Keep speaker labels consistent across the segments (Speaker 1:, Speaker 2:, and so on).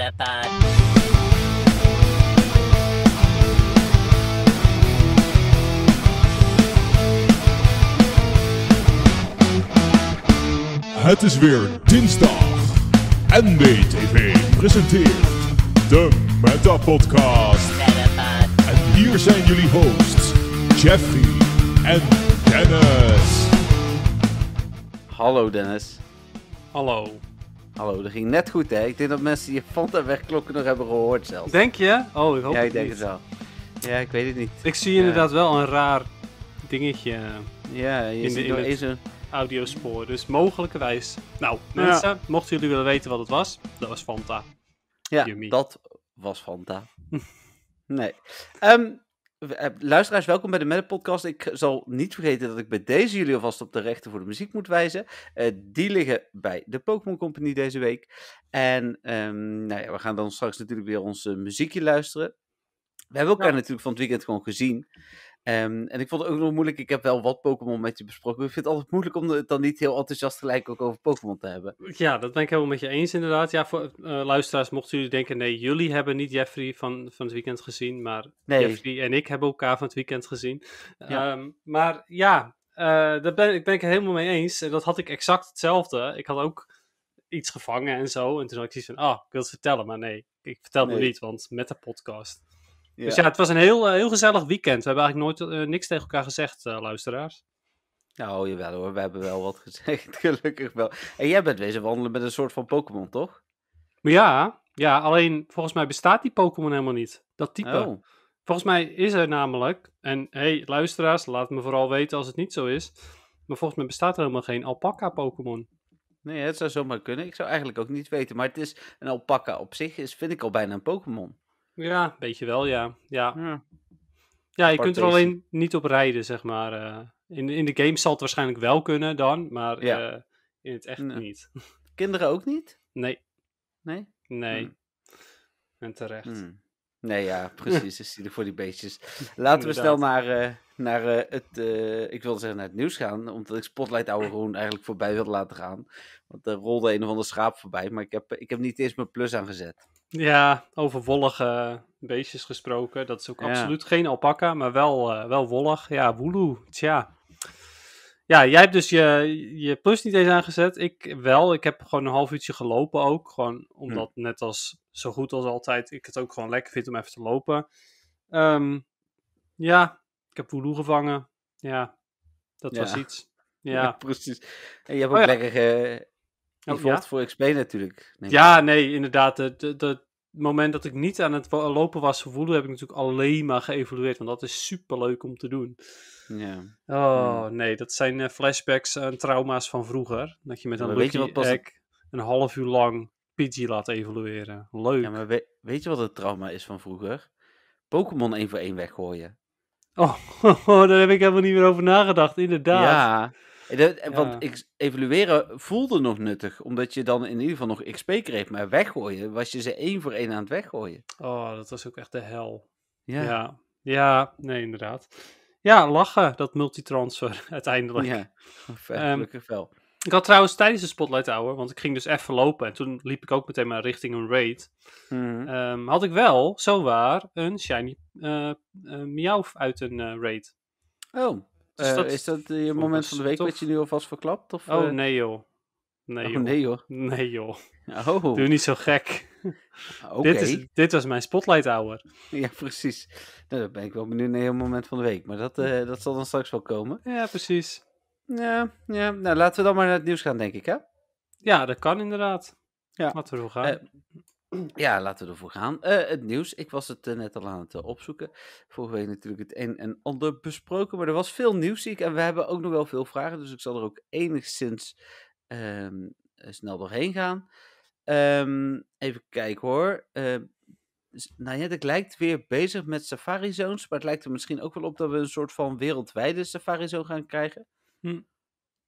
Speaker 1: Het is weer dinsdag. TV presenteert de Meta Podcast. En hier zijn jullie hosts, Jeffy en Dennis. Hallo Dennis. Hallo. Hallo, dat ging net goed, hè? Ik denk dat mensen die Fanta wegklokken nog hebben gehoord zelfs. Denk je? Oh, ik hoop ja, ik denk het wel.
Speaker 2: Ja, ik weet het niet. Ik zie inderdaad wel een raar dingetje ja, je in, de, in een... audiospoor. Dus mogelijkerwijs. Nou, mensen, mochten jullie willen weten wat het was, dat was Fanta. Ja, dat was Fanta.
Speaker 1: nee. Um, eh, luisteraars, welkom bij de Madden Podcast. Ik zal niet vergeten dat ik bij deze jullie alvast op de rechten voor de muziek moet wijzen. Eh, die liggen bij de Pokémon Company deze week. En ehm, nou ja, we gaan dan straks natuurlijk weer ons eh, muziekje luisteren. We hebben elkaar natuurlijk van het weekend gewoon gezien. Ehm, en ik vond het ook nog moeilijk. Ik heb wel wat Pokémon met je besproken. ik vind het altijd moeilijk om het dan niet heel enthousiast gelijk ook over Pokémon te hebben.
Speaker 2: Ja, dat ben ik helemaal met je eens, inderdaad. Ja, voor eh, luisteraars, mochten jullie denken: nee, jullie hebben niet Jeffrey van, van het weekend gezien. Maar Jeffrey en ik hebben elkaar van het weekend gezien. Ehm, maar ja, uh, daar ben, ik ben ik het helemaal mee eens. En dat had ik exact hetzelfde. Ik had ook iets gevangen en zo. En toen had ik zoiets van: ah, ik wil het vertellen. Maar nee, ik vertel het niet, want met de podcast.
Speaker 1: Ja. Dus ja, het was een
Speaker 2: heel, eh, heel gezellig weekend. We hebben eigenlijk nooit eh, niks tegen elkaar gezegd, eh, luisteraars.
Speaker 1: Nou, jawel hoor, we hebben wel wat gezegd, gelukkig wel. En jij bent wezen wandelen met een soort van Pokémon, toch?
Speaker 2: Maar ja, ja, alleen volgens mij bestaat die Pokémon helemaal niet. Dat type. Oh. Volgens mij is er namelijk, en hey luisteraars, laat me vooral weten als het niet zo is. Maar volgens mij bestaat er helemaal geen alpaca-Pokémon. Nee, het zou zomaar kunnen. Ik zou
Speaker 1: eigenlijk ook niet weten. Maar het is een alpaca op zich, is, vind ik al bijna een Pokémon.
Speaker 2: Ja, een beetje wel, ja. Ja, ja.
Speaker 1: ja je kunt er alleen
Speaker 2: niet op rijden, zeg maar. Uh, eh. in, in de game zal het waarschijnlijk wel kunnen dan, maar eh, in het echt niet. Kinderen ook niet? Nee. Nee? Nee. Hmm. En terecht. Hmm. Nee, ja,
Speaker 1: precies. is er voor die beestjes. Laten we snel naar, eh, naar het, ik wilde zeggen naar het nieuws gaan, omdat ik Spotlight Oude Groen eigenlijk voorbij wilde laten gaan. Want er rolde een of ander schaap voorbij, maar ik heb, ik heb niet eens mijn plus aangezet.
Speaker 2: Ja, over wollige beestjes gesproken. Dat is ook absoluut geen alpaca, maar wel, eh, wel wollig. Ja, woeloe, tja. Ja, jij hebt dus je, je plus niet eens aangezet. Ik wel. Ik heb gewoon een half uurtje gelopen ook. Gewoon omdat, hm. net als zo goed als altijd, ik het ook gewoon lekker vind om even te lopen. Ehm, ja, ik heb woeloe gevangen. Ja, dat was iets. Ja. precies. En je hebt oh ook lekker eh, Oh, ja? voor XP natuurlijk. Ja, nee, inderdaad. Het moment dat ik niet aan het lopen was voelde, heb ik natuurlijk alleen maar geëvolueerd. Want dat is super leuk om te doen. Ja. Oh, mm. nee, dat zijn eh, flashbacks en trauma's van vroeger. Dat je met een ja, een half uur lang Pidgey laat evolueren. Leuk. Ja, maar weet je wat het trauma is van vroeger?
Speaker 1: Pokémon één voor één weggooien.
Speaker 2: Oh, oh daar heb ik helemaal niet meer over nagedacht, inderdaad. Ja. Eh, eh, want
Speaker 1: evalueren voelde nog nuttig, omdat je dan in ieder geval nog XP kreeg. Maar weggooien, was je ze één voor één aan het weggooien.
Speaker 2: Oh, dat was ook echt de hel. Ja. Ja, ja nee, inderdaad. Ja, lachen, dat multitransfer uiteindelijk. Ja, ehm, gelukkig wel. Ik had trouwens tijdens de Spotlight Hour, want ik ging dus even lopen en toen liep ik ook meteen maar richting een raid. Mhm. Ehm, had ik wel, zowaar een shiny eh, miauw uit een raid. Oh. Dus eh, is dat je moment van de week dat je nu alvast verklapt? Of, oh eh? nee joh. Nee, oh, joh. nee joh. Nee joh. Oh. Doe niet zo gek. Ah, dit, is, dit was mijn spotlight hour. Ja,
Speaker 1: precies. Nou, dan ben ik wel benieuwd naar heel moment van de week. Maar dat, eh, dat zal dan straks wel komen. Ja, precies. Ja, ja, nou laten we dan maar naar het nieuws gaan, denk ik, hè?
Speaker 2: Ja, dat kan inderdaad. Ja. Laten we zo gaan.
Speaker 1: Ja, laten we ervoor gaan. Eh, het nieuws, ik was het eh, net al aan het eh, opzoeken. Vorige week natuurlijk het een en ander besproken, maar er was veel nieuws zie ik. En we hebben ook nog wel veel vragen, dus ik zal er ook enigszins ehm, snel doorheen gaan. Ehm, even kijken hoor. Ehm, nou ik lijkt weer bezig met Safari Zones, maar het lijkt er misschien ook wel op dat we een soort van wereldwijde Safari Zone gaan krijgen. Hm.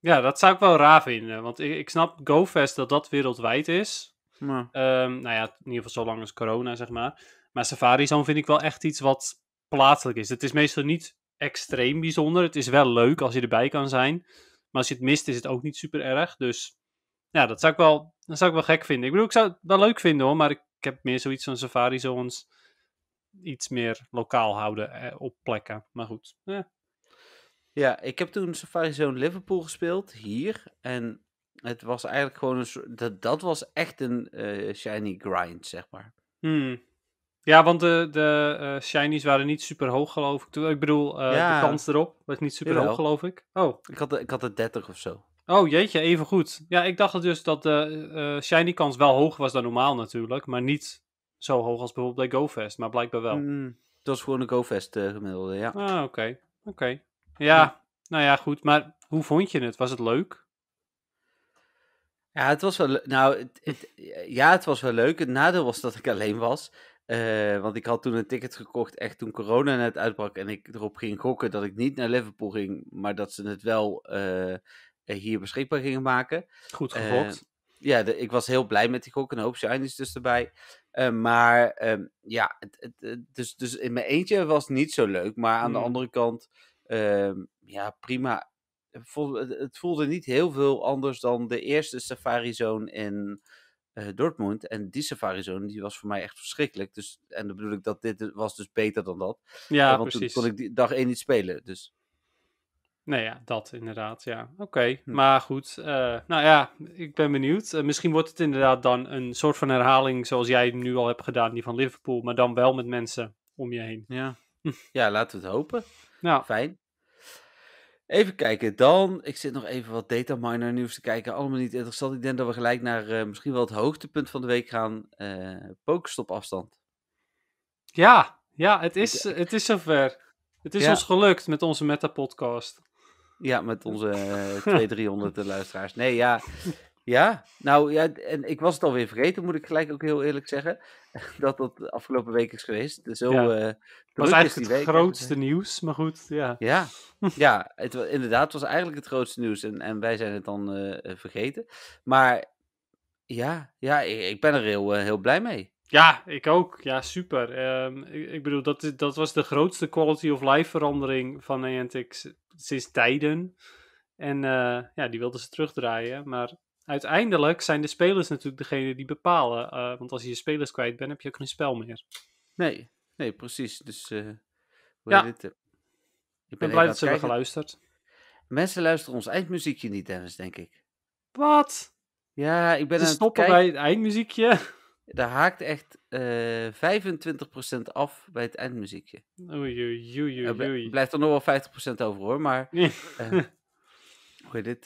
Speaker 2: Ja, dat zou ik wel raar vinden, want ik, ik snap GoFest dat dat wereldwijd is. Ehm, nou ja, in ieder geval zolang als corona, zeg maar. Maar Safari Zone vind ik wel echt iets wat plaatselijk is. Het is meestal niet extreem bijzonder. Het is wel leuk als je erbij kan zijn. Maar als je het mist, is het ook niet super erg. Dus ja, dat zou ik wel, dat zou ik wel gek vinden. Ik bedoel, ik zou het wel leuk vinden hoor. Maar ik, heb meer zoiets van Safari Zones iets meer lokaal houden eh, op plekken. Maar goed, ja. Eh. Ja, ik heb toen
Speaker 1: Safari Zone Liverpool gespeeld, hier. En het was eigenlijk gewoon een soort. Dat, dat was echt een eh, shiny grind, zeg maar.
Speaker 2: Hmm. Ja, want de, de eh, shinies waren niet super hoog, geloof ik. Ik bedoel, eh, de kans erop was niet super hoog, geloof ik. Oh.
Speaker 1: Ik had, ik had het 30 of zo.
Speaker 2: Oh jeetje, even goed. Ja, ik dacht dus dat de uh, shiny kans wel hoger was dan normaal natuurlijk, maar niet zo hoog als bijvoorbeeld bij GoFest, maar blijkbaar wel. Mm,
Speaker 1: dat was gewoon een GoFest uh, gemiddelde,
Speaker 2: ja. Ah, oké. Oké. ja, nou ja, goed. Maar hoe vond je het? Was het leuk? Ja, het was wel, nou, het,
Speaker 1: het, ja, het was wel leuk. Het nadeel was dat ik alleen was. Eh, want ik had toen een ticket gekocht, echt toen corona net uitbrak. En ik erop ging gokken dat ik niet naar Liverpool ging, maar dat ze het wel eh, eh, hier beschikbaar gingen maken. Goed gegokt. ja, ik was heel blij met die gok een hoop shinies dus erbij. maar ehm, ja, het, het, dus, dus in mijn eentje was het niet zo leuk. Maar aan de hmm. andere kant, ehm, ja, prima het voelde niet heel veel anders dan de eerste Safari Zone in eh, Dortmund. En die Safari Zone die was voor mij echt verschrikkelijk. Dus, en dan bedoel ik dat dit dus, was dus beter dan dat. Ja, eh, want precies. toen kon ik die dag één niet spelen, dus...
Speaker 2: Nou ja, dat inderdaad, ja. Oké, hm. maar goed. Eh, nou ja, ik ben benieuwd. misschien wordt het inderdaad dan een soort van herhaling zoals jij nu al hebt gedaan, die van Liverpool, maar dan wel met mensen om je heen.
Speaker 3: Ja,
Speaker 1: ja laten we het hopen. Nou, Fijn. Even kijken, dan. Ik zit nog even wat dataminer nieuws te kijken. Allemaal niet interessant. Ik denk dat we gelijk naar eh, misschien wel het hoogtepunt van de week gaan. Uh, eh, Pokestop afstand.
Speaker 2: Ja, ja het, is, eh, het is zover. Het is ons gelukt met onze meta-podcast.
Speaker 1: Ja, met onze uh, 200, 300 luisteraars. Nee, ja. Ja, nou ja, en ik was het alweer vergeten, moet ik gelijk ook heel eerlijk zeggen. Dat dat de afgelopen week is geweest. Dus zo, ja. Eh, was eigenlijk het grootste
Speaker 2: nieuws, maar goed, ja.
Speaker 1: Ja, ja het, inderdaad, was eigenlijk het grootste nieuws. En, en wij zijn het dan eh, vergeten. Maar ja, ja ik, ik ben er heel, eh, heel blij mee.
Speaker 2: Ja, ik ook. Ja, super. Ehm, ik, ik, bedoel, dat, dat was de grootste quality of life verandering van Niantic sinds tijden. En ja, die wilden ze terugdraaien, maar uiteindelijk zijn de spelers natuurlijk degene die bepalen. Eh, want als je je spelers kwijt bent, heb je ook geen spel meer. Nee, nee, precies. Dus uh,
Speaker 1: ja. Dit, uh, ik ben, blij dat ze hebben geluisterd. Mensen luisteren ons eindmuziekje niet, Dennis, denk ik.
Speaker 2: Wat? Ja, ik ben ze aan stoppen bij het
Speaker 1: eindmuziekje. Daar haakt echt 25% eh, af bij het eindmuziekje. Oei, oei, oei, oei. Er blijft er nog wel 50% over hoor, maar... hoe dit?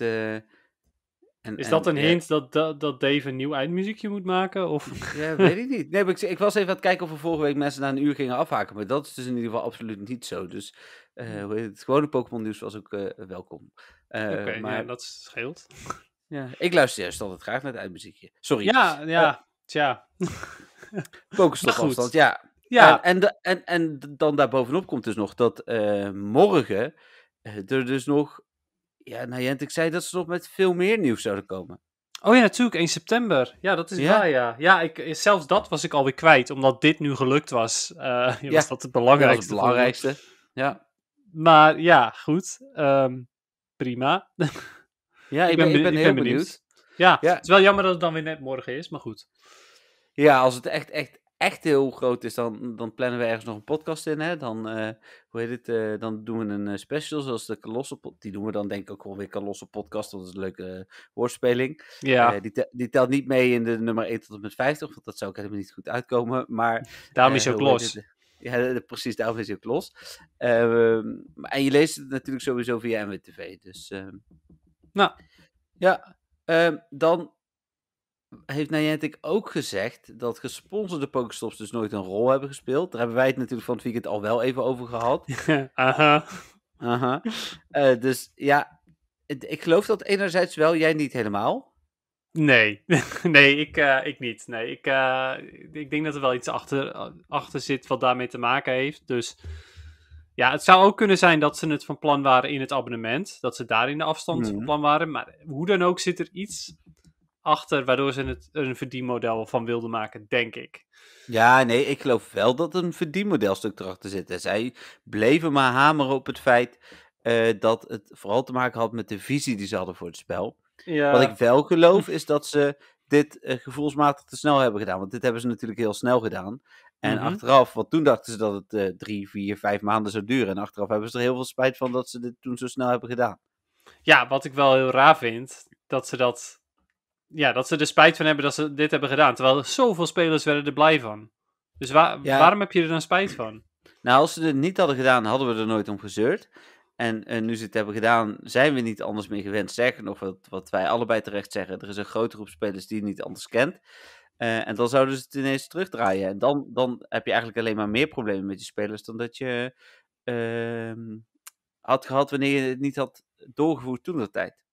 Speaker 1: is dat een ja, hint dat, dat, dat Dave een nieuw eindmuziekje
Speaker 2: moet maken? Of? Ja, weet
Speaker 1: ik niet. Nee, ik, ik, was even aan het kijken of we vorige week mensen na een uur gingen afhaken. Maar dat is dus in ieder geval absoluut niet zo. Dus eh, hm. het gewone Pokémon nieuws was ook eh, welkom. Eh, Oké, maar... ja,
Speaker 2: dat scheelt. Ja,
Speaker 1: ik luister juist altijd graag naar het eindmuziekje. Sorry. Ja, ja, oh.
Speaker 2: tja. Pokestop afstand, ja. Ja.
Speaker 1: En, en, en, en, dan daarbovenop komt dus nog dat morgen er dus nog ja, nou Jent, ik zei dat ze nog met veel meer nieuws zouden komen.
Speaker 2: Oh ja, natuurlijk, 1 september. Ja, dat is ja. waar, ja. Ja, ik, zelfs dat was ik alweer kwijt, omdat dit nu gelukt was. Eh, ja. Was dat het belangrijkste. het belangrijkste, ja. Maar ja, goed. Ehm, prima. Ja, ik, ben, ik ben, heel benieuwd. benieuwd. Ja, ja, het is wel jammer dat het dan weer net morgen is, maar goed.
Speaker 1: Ja, als het echt, echt echt heel groot is, dan, dan plannen we ergens nog een podcast in. Hè? Dan, eh, hoe heet het, eh, dan doen we een eh, special zoals de Colosse Die doen we dan denk ik ook wel weer Colosse podcast, want dat is een leuke woordspeling. Ja. die, die telt niet mee in de nummer 1 tot en met 50, want dat zou ook helemaal niet goed uitkomen. Maar, daarom is ook los. ja, precies, daarom is je ook los. Ehm, en je leest het natuurlijk sowieso via MWTV. Dus, ehm, nou. Ja, ehm, dan heeft Niantic ook gezegd dat gesponsorde Pokestops dus nooit een rol hebben gespeeld. Daar hebben wij het natuurlijk van het weekend al wel even over gehad. Aha. Aha. Eh, dus ja,
Speaker 2: ik geloof dat enerzijds wel, jij
Speaker 1: niet helemaal. Nee,
Speaker 2: nee, ik, eh, ik niet. Nee, ik, eh, ik denk dat er wel iets achter, achter zit wat daarmee te maken heeft. Dus ja, het zou ook kunnen zijn dat ze het van plan waren in het abonnement. Dat ze daar in de afstand mhm. van plan waren. Maar hoe dan ook zit er iets achter, waardoor ze het een verdienmodel van wilden maken, denk ik.
Speaker 1: Ja, nee, ik geloof wel dat een verdienmodelstuk erachter zit. zij bleven maar hameren op het feit eh, dat het vooral te maken had met de visie die ze hadden voor het spel. Ja. Wat ik wel geloof is dat ze dit eh, gevoelsmatig te snel hebben gedaan. Want dit hebben ze natuurlijk heel snel gedaan. En mhm. achteraf, want toen dachten ze dat het eh, drie, vier, vijf maanden zou duren. En achteraf hebben ze er heel veel spijt van dat ze dit toen zo snel hebben gedaan.
Speaker 2: Ja, wat ik wel heel raar vind, dat ze dat ja, dat ze er spijt van hebben dat ze dit hebben gedaan. Terwijl zoveel spelers werden er blij van. Dus waarom heb je er dan spijt van?
Speaker 1: Nou, als ze het niet hadden gedaan, hadden we er nooit om gezeurd. En, eh, nu ze het hebben gedaan, zijn we niet anders meer gewend. Sterker nog, wat, wij allebei terecht zeggen, er is een grote groep spelers die het niet anders kent. Eh, en dan zouden ze het ineens terugdraaien. En dan, dan heb je eigenlijk alleen maar meer problemen met je spelers dan dat je ehm, had gehad wanneer je het niet had doorgevoerd toen de tijd.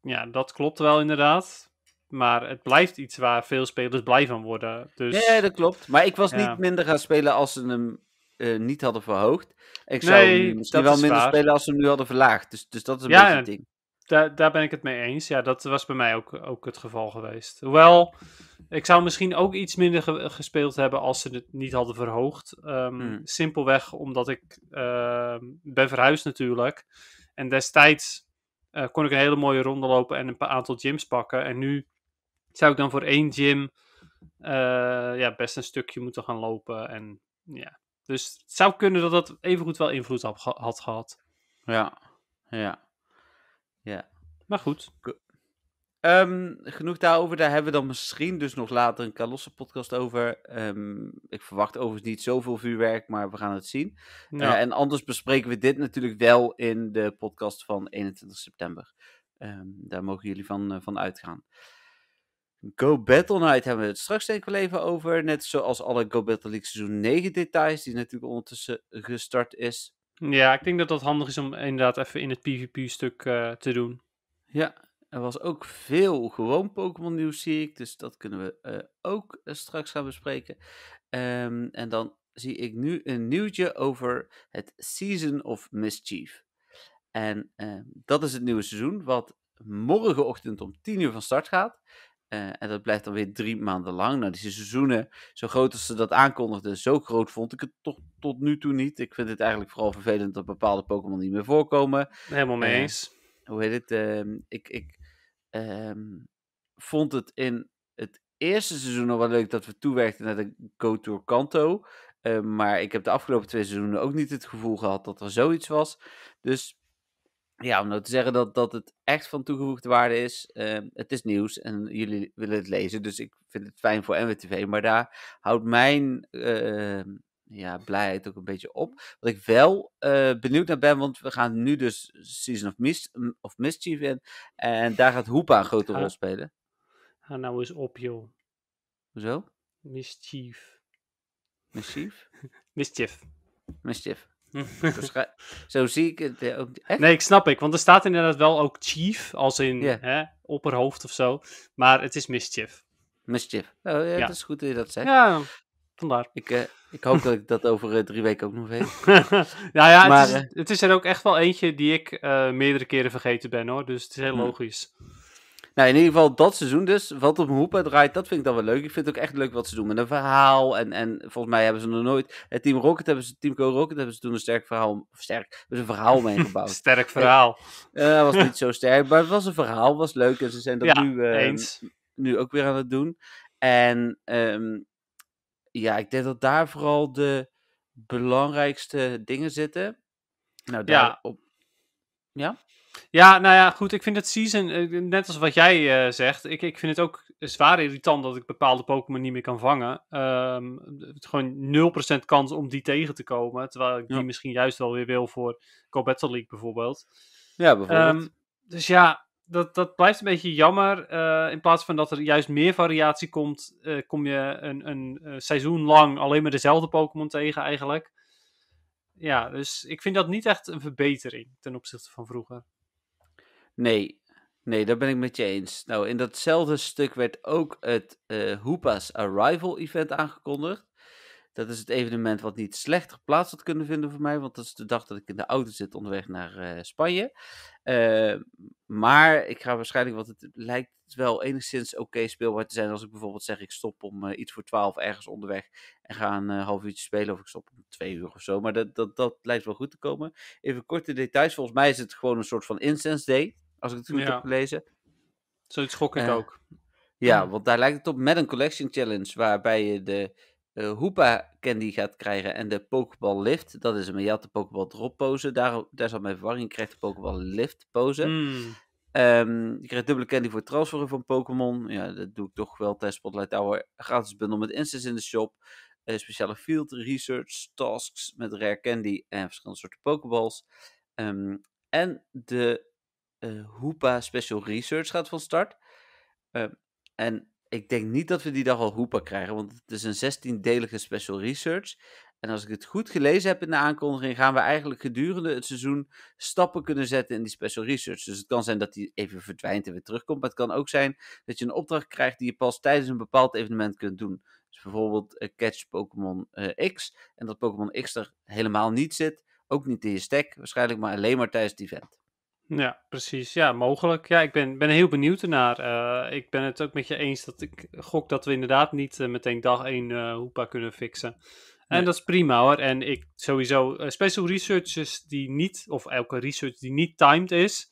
Speaker 2: Ja, dat klopt wel inderdaad. Maar het blijft iets waar veel spelers blij van worden. Dus... Ja, dat klopt.
Speaker 1: Maar ik was niet minder gaan spelen als ze hem eh, niet hadden verhoogd. Ik zou misschien wel minder spelen als ze hem nu hadden verlaagd. Dus, dus dat is een beetje het ding.
Speaker 2: Daar, daar ben ik het mee eens. Ja, dat was bij mij ook, ook het geval geweest. Hoewel, ik zou misschien ook iets minder gespeeld hebben als ze het niet hadden verhoogd. Ehm, hmm. Simpelweg omdat ik ehm, ben verhuisd natuurlijk. En destijds eh, kon ik een hele mooie ronde lopen en een aantal gyms pakken. En nu zou ik dan voor één gym eh, ja, best een stukje moeten gaan lopen. En, ja. Dus het zou kunnen dat dat evengoed wel invloed had, gehad.
Speaker 3: Ja, ja,
Speaker 1: ja.
Speaker 2: Maar goed. Ehm, genoeg daarover. Daar hebben we dan misschien
Speaker 1: dus nog later een Kalosse podcast over. Ehm, ik verwacht overigens niet zoveel vuurwerk, maar we gaan het zien. Eh, en anders bespreken we dit natuurlijk wel in de podcast van 21 september. Ehm, daar mogen jullie van, eh, van uitgaan. Go Battle Night hebben we het straks denk ik wel even over. Net zoals alle Go Battle League seizoen 9 details, die natuurlijk ondertussen eh, gestart is.
Speaker 2: Ja, ik denk dat dat handig is om inderdaad even in het PvP-stuk eh, te doen. Ja,
Speaker 1: er was ook veel gewoon Pokémon nieuws, zie ik. Dus dat kunnen we eh, ook straks gaan bespreken. Ehm, en dan zie ik nu een nieuwtje over het Season of Mischief. En ehm, dat is het nieuwe seizoen, wat morgenochtend om 10 uur van start gaat. Eh, en dat blijft dan weer drie maanden lang. Nou, die seizoenen, zo groot als ze dat aankondigden, zo groot vond ik het toch tot nu toe niet. Ik vind het eigenlijk vooral vervelend dat bepaalde Pokémon niet meer voorkomen.
Speaker 2: Helemaal mee eh, eens.
Speaker 1: hoe heet het? Ehm, ik ik ehm, vond het in het eerste seizoen al wel leuk dat we toewerkten naar de Go Tour Kanto. Ehm, maar ik heb de afgelopen twee seizoenen ook niet het gevoel gehad dat er zoiets was. Dus ja, om nou te zeggen dat, dat het echt van toegevoegde waarde is. Ehm, het is nieuws en jullie willen het lezen. Dus ik vind het fijn voor MWTV. Maar daar houdt mijn ehm, ja, blijheid ook een beetje op. Wat ik wel eh, benieuwd naar ben, want we gaan nu dus Season of, Mis of Mischief in. En daar gaat Hoepa een grote rol spelen.
Speaker 2: Ga nou eens op, joh. Hoezo? Mischief.
Speaker 1: Mischief? Mischief. Mischief. Dus zo zie ik het eh, ook.
Speaker 2: Echt? Nee, ik snap ik. Want er staat inderdaad wel ook chief, als in yeah. hè, opperhoofd of zo. Maar het is mischief.
Speaker 1: Mischief. Oh ja, ja. dat is
Speaker 2: goed dat je dat zegt. Ja, vandaar. Ik, eh,
Speaker 1: ik hoop dat ik dat over eh, drie weken ook nog weet. nou ja, het, is,
Speaker 2: het, is, er ook echt wel eentje die ik meerdere keren vergeten ben hoor. Dus het is heel hm. logisch. Nou, in ieder geval dat seizoen dus. Wat op hoepen draait, dat vind
Speaker 1: ik dan wel leuk. Ik vind het ook echt leuk wat ze doen met een verhaal. En, en volgens mij hebben ze nog nooit... Het Team Rocket hebben ze... Team Code Rocket hebben ze toen een sterk verhaal... sterk... Hebben een verhaal meegebouwd. sterk verhaal. Dat eh, eh, was niet zo sterk, maar het was een verhaal. was leuk en ze zijn dat ja, nu, ehm, eens. nu ook weer aan het doen. En ehm, ja, ik denk dat daar vooral de
Speaker 2: belangrijkste dingen zitten. Nou, daar Ja. ja? Ja, nou ja, goed. Ik vind het season, eh, net als wat jij eh, zegt, ik, ik vind het ook zwaar irritant dat ik bepaalde Pokémon niet meer kan vangen. Um, gewoon 0% kans om die tegen te komen. Terwijl ik die misschien juist wel weer wil voor Go League bijvoorbeeld. Ja, bijvoorbeeld. Ehm, dus ja, dat, dat blijft een beetje jammer. Eh, in plaats van dat er juist meer variatie komt, kom je een, een seizoen lang alleen maar dezelfde Pokémon tegen eigenlijk. Ja, dus ik vind dat niet echt een verbetering ten opzichte van vroeger.
Speaker 1: Nee, nee, daar ben ik met je eens. Nou, in datzelfde stuk werd ook het eh, Hoopas Arrival event aangekondigd. Dat is het evenement wat niet slechter plaats had kunnen vinden voor mij, want dat is de dag dat ik in de auto zit onderweg naar eh, Spanje. Ehm, maar ik ga waarschijnlijk, want het lijkt wel enigszins oké speelbaar te zijn als ik bijvoorbeeld zeg ik stop om eh, iets voor twaalf ergens onderweg en ga een half uurtje spelen of ik stop om twee uur of zo. Maar dat, dat, dat lijkt wel goed te komen. Even korte details, volgens mij is het gewoon een soort van incense day. Als ik het goed ja. heb gelezen.
Speaker 2: Zoiets ik eh, ook.
Speaker 1: Ja, want daar lijkt het op met een collection challenge. Waarbij je de uh, Hoopa candy gaat krijgen en de Pokeball lift. Dat is hem. Je had de Pokeball drop pose. Daar, daar mijn verwarring. Je krijgt de Pokeball lift pose. Um, je krijgt dubbele candy voor het transferen van Pokémon. Ja, dat doe ik toch wel tijdens Spotlight Tower. Gratis bundel met instants in de shop. Eh, speciale field research tasks met rare candy en verschillende soorten Pokeballs. Ehm, en de eh, Hoopa, Special Research gaat van start. Ehm, en ik denk niet dat we die dag al Hoepa krijgen, want het is een 16-delige Special Research. En als ik het goed gelezen heb in de aankondiging, gaan we eigenlijk gedurende het seizoen stappen kunnen zetten in die special research. Dus het kan zijn dat die even verdwijnt en weer terugkomt. Maar het kan ook zijn dat je een opdracht krijgt die je pas tijdens een bepaald evenement kunt doen. Dus bijvoorbeeld eh, catch Pokémon eh, X. En dat Pokémon X er helemaal niet zit. Ook niet in je stack. Waarschijnlijk maar alleen maar tijdens het event.
Speaker 2: Ja, precies. Ja, mogelijk. Ja, ik ben, ben heel benieuwd ernaar. Eh, ik ben het ook met je eens dat ik gok dat we inderdaad niet eh, meteen dag één uh, Hoepa kunnen fixen. En dat is prima hoor. En ik sowieso, special researches die niet, of elke research die niet timed is,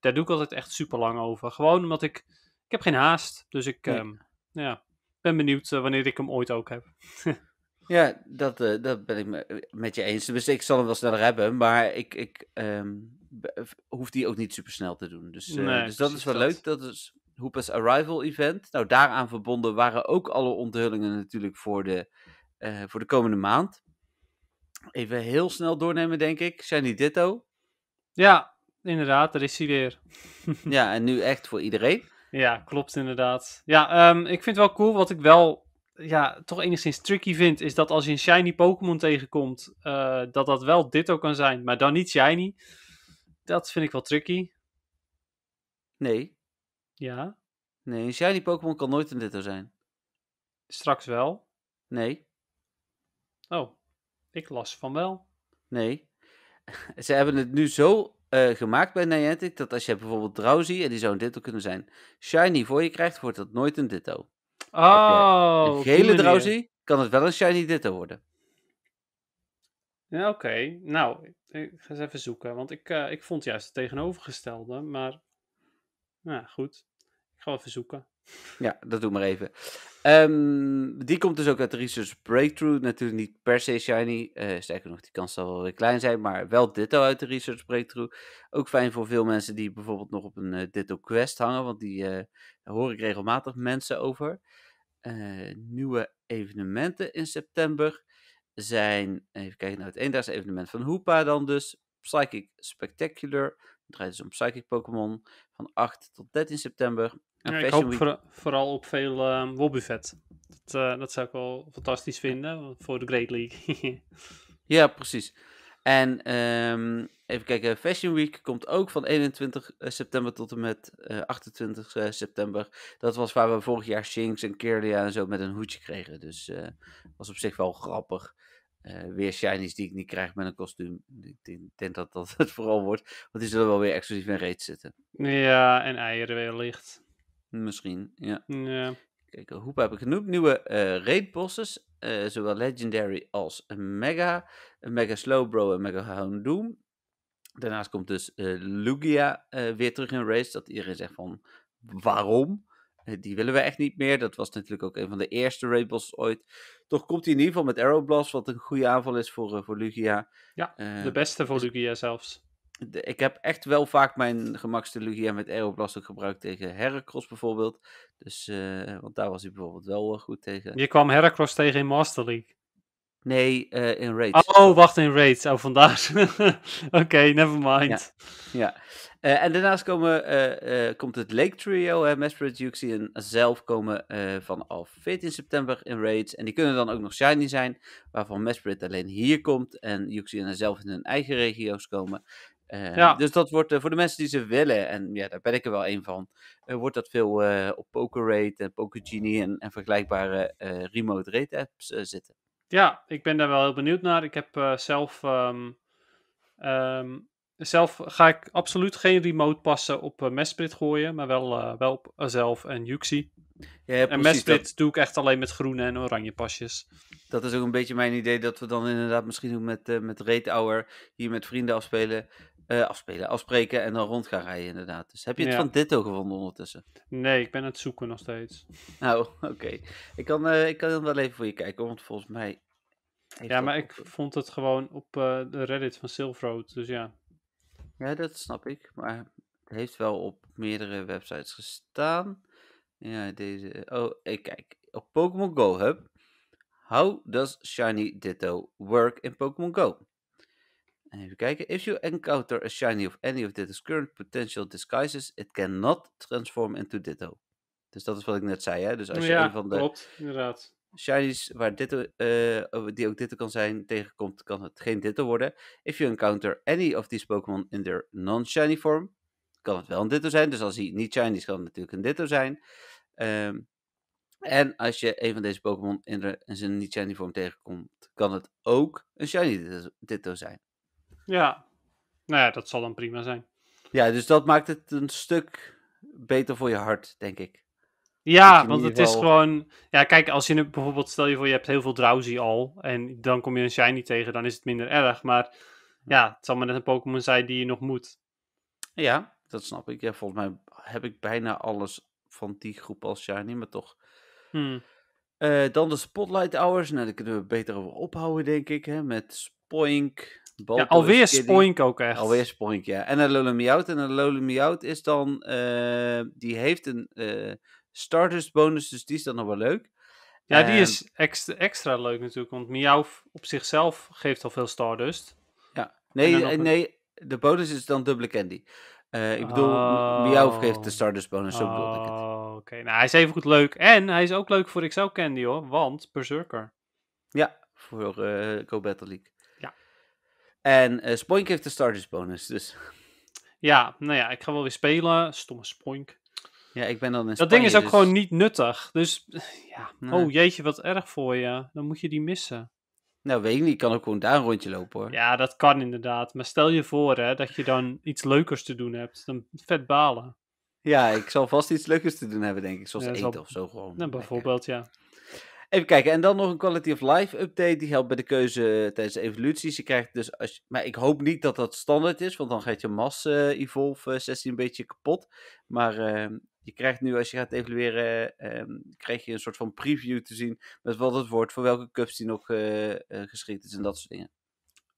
Speaker 2: daar doe ik altijd echt super lang over. Gewoon omdat ik, ik heb geen haast. Dus ik ehm, ja, ben benieuwd wanneer ik hem ooit ook heb.
Speaker 1: Ja, dat, eh, dat ben ik eh, met je eens. Dus ik zal hem wel sneller hebben, maar ik, ik um, hoef die ook niet super snel te doen. Dus, dus dat is wel leuk. Dat is Hoepa's Arrival Event. Nou, daaraan verbonden waren ook alle onthullingen natuurlijk voor de, voor de komende maand. Even heel snel doornemen, denk ik. Shiny Ditto.
Speaker 2: Ja, inderdaad, daar is hij weer.
Speaker 1: ja, en nu echt voor iedereen. Ja, klopt inderdaad.
Speaker 2: Ja, ehm, ik vind het wel cool. Wat ik wel ja, toch enigszins tricky vindt is dat als je een shiny Pokémon tegenkomt, eh, dat dat wel Ditto kan zijn, maar dan niet shiny. Dat vind ik wel tricky. Nee. Ja? Nee, een shiny Pokémon kan nooit een Ditto zijn. Straks
Speaker 1: wel? Nee.
Speaker 2: Oh, ik las van wel.
Speaker 1: Nee. Ze hebben het nu zo eh, gemaakt bij Niantic dat als je bijvoorbeeld Drowsy, en die zou een Ditto kunnen zijn, shiny voor je krijgt, wordt dat nooit een Ditto.
Speaker 2: Oh, een gele drowsy
Speaker 1: kan het wel een shiny ditto worden.
Speaker 2: Ja, oké. Nou, ik ga eens even zoeken. Want ik, eh, ik vond juist het tegenovergestelde. Maar, nou goed. Ik ga even zoeken.
Speaker 1: Ja, dat doe maar even. Ehm, die komt dus ook uit de Research Breakthrough. Natuurlijk niet per se shiny. Uh, sterker nog, die kans zal wel weer klein zijn. Maar wel Ditto uit de Research Breakthrough. Ook fijn voor veel mensen die bijvoorbeeld nog op een uh, Ditto Quest hangen. Want die hoor ik regelmatig mensen over. Eh, nieuwe evenementen in september zijn, even kijken naar het eendaagse evenement van Hoopa dan dus, Psychic Spectacular, het draait dus om Psychic Pokémon, van 8 tot 13 september. En ik hoop
Speaker 2: vooral op veel uh, ehm, Wobbuffet. Dat, eh, dat zou ik wel fantastisch vinden voor de Great
Speaker 1: League. ja, precies. En ehm, even kijken, Fashion Week komt ook van 21 eh, september tot en met 28 eh, eh, september. Dat was waar we vorig jaar Shinx en Kirlia en zo met een hoedje kregen. Dus was op zich wel grappig. weer shinies die ik niet krijg met een kostuum. Ik denk dat dat het vooral wordt. Want die zullen wel weer exclusief in reeds zitten.
Speaker 2: Ja, en eieren wellicht.
Speaker 1: Misschien, ja.
Speaker 2: ja. Kijk, hoep heb
Speaker 1: ik genoeg Nieuwe uh, bosses. zowel legendary als mega. Mega Slowbro en Mega Doom. Daarnaast komt dus eh, Lugia eh, weer terug in race. Dat iedereen zegt van waarom? Eh, die willen we echt niet meer. Dat was natuurlijk ook een van de eerste Raybos ooit. Toch komt hij in ieder geval met Aeroblast, wat een goede aanval is voor, voor Lugia. Ja, de beste voor dus Lugia zelfs. ik heb echt wel vaak mijn gemakste Lugia met Aeroblast ook gebruikt tegen Heracross bijvoorbeeld. Dus, want daar was hij bijvoorbeeld wel goed tegen.
Speaker 2: Je kwam Heracross tegen in Master League. Nee, eh, in raids. Oh, wacht, in raids. Oh, vandaag. Oké, never mind. Ja. ja. Eh, en daarnaast
Speaker 1: komen, eh, komt het Lake Trio, uh, Mesprit, Juxie en zelf komen vanaf 14 september in raids. En die kunnen dan ook nog shiny zijn, waarvan Mesprit alleen hier komt en Juxie en zelf in hun eigen regio's komen. Ja. Dus dat wordt voor de mensen die ze willen, en ja, daar ben ik er wel een van, wordt dat veel op Poker Raid en Poker Genie en, en vergelijkbare remote raid apps zitten.
Speaker 2: Ja, ik ben daar wel heel benieuwd naar. Ik heb eh, zelf. Ehm, ehm, zelf ga ik absoluut geen remote passen op eh, Mesprit gooien, maar wel, eh, wel op zelf en Yuxi. Ja, en Mesprit doe ik echt alleen met groene en oranje pasjes. Dat is ook een beetje mijn idee dat we dan inderdaad misschien ook met,
Speaker 1: uh, met Raid Hour hier met vrienden afspelen. Eh, afspelen, afspreken en dan rond gaan rijden, inderdaad. Dus heb je het van Ditto gevonden ondertussen?
Speaker 2: Nee, ik ben aan het zoeken nog steeds. Nou, oké.
Speaker 1: Ik, kan, uh, ik kan wel even voor je kijken, want volgens mij. Ja, maar ik vond het gewoon
Speaker 2: op eh, de Reddit van Silverroad, dus ja.
Speaker 1: Ja, dat snap ik, maar het heeft wel op meerdere websites gestaan. Ja, deze. Oh, ik kijk. Op Pokémon Go Hub. How does Shiny Ditto work in Pokémon Go? Even kijken. If you encounter a shiny of any of Ditto's current potential disguises, it cannot transform into Ditto. Dus dat is wat ik net zei, hè? Dus als nou je ja, een van de klopt, inderdaad. shinies waar Ditto, eh, oh, die ook Ditto kan zijn, tegenkomt, kan het geen Ditto worden. If you encounter any of these Pokémon in their non-shiny form, kan het wel een Ditto zijn. Dus als hij niet shiny is, kan het natuurlijk een Ditto zijn. Ehm, en als je een van deze Pokémon in zijn niet-shiny vorm tegenkomt, kan het ook een shiny Ditto zijn.
Speaker 2: Ja, nou ja, dat zal dan prima zijn.
Speaker 1: Ja, dus dat maakt het een stuk beter voor je hart, denk ik.
Speaker 2: Ja, want het is gewoon. Ja, kijk, als je nu bijvoorbeeld, stel je voor, je hebt heel veel drowsy al. En dan kom je een shiny tegen, dan is het minder erg. Maar hm. ja, het zal maar net een Pokémon zijn die je nog moet.
Speaker 1: Ja, dat snap ik. Ja, volgens mij heb ik bijna alles van die groep als shiny, maar toch. Hmm. Eh, dan de Spotlight Hours. Nou, daar kunnen we beter over ophouden, denk ik. Hè, met Spoink, ja, alweer Spoink ook echt. Alweer Spoink, ja. En een Lolemiaut. En een Lolemiaut is dan... Eh, die heeft een uh, eh, bonus, dus die is dan nog wel leuk.
Speaker 2: Ja, die is extra, extra leuk natuurlijk. Want Miauw op zichzelf geeft al veel stardust. Ja, nee, nee, eh,
Speaker 1: nee de bonus is dan dubbele candy. ik bedoel, oh. geeft de oh. Stardust bonus, zo bedoel ik het.
Speaker 2: Oh, oké. Nou, hij is even goed leuk. En hij is ook leuk voor XL Candy, hoor. Want Berserker.
Speaker 1: Ja, voor uh, Go Battle League. En uh, Spoink heeft de starters bonus, dus...
Speaker 2: Ja, nou ja, ik ga wel weer spelen. Stomme Spoink.
Speaker 1: Ja, ik ben dan in Spanje, Dat ding is ook dus. gewoon
Speaker 2: niet nuttig. Dus eh, ja, nou. oh jeetje, wat erg voor je. Dan moet je die missen.
Speaker 1: Nou, weet ik niet. Ik kan ook gewoon daar een rondje lopen hoor.
Speaker 2: Ja, dat kan inderdaad. Maar stel je voor hè, dat je dan iets leukers te doen hebt. Dan vet balen.
Speaker 1: Ja, ik zal vast iets leukers te doen hebben, denk ik. Zoals eten of zo gewoon. Nou,
Speaker 2: bijvoorbeeld, ja.
Speaker 1: Even kijken, en dan nog een quality of life update. Die helpt bij de keuze eh, tijdens de evoluties. Je krijgt dus, als maar ik hoop niet dat dat standaard is, want dan gaat je mas eh, Evolve 16 eh, een beetje kapot. Maar ehm, je krijgt nu, als je gaat evalueren, ehm, krijg je een soort van preview te zien met wat het wordt, voor welke cups die nog uh, geschikt is en dat soort dingen.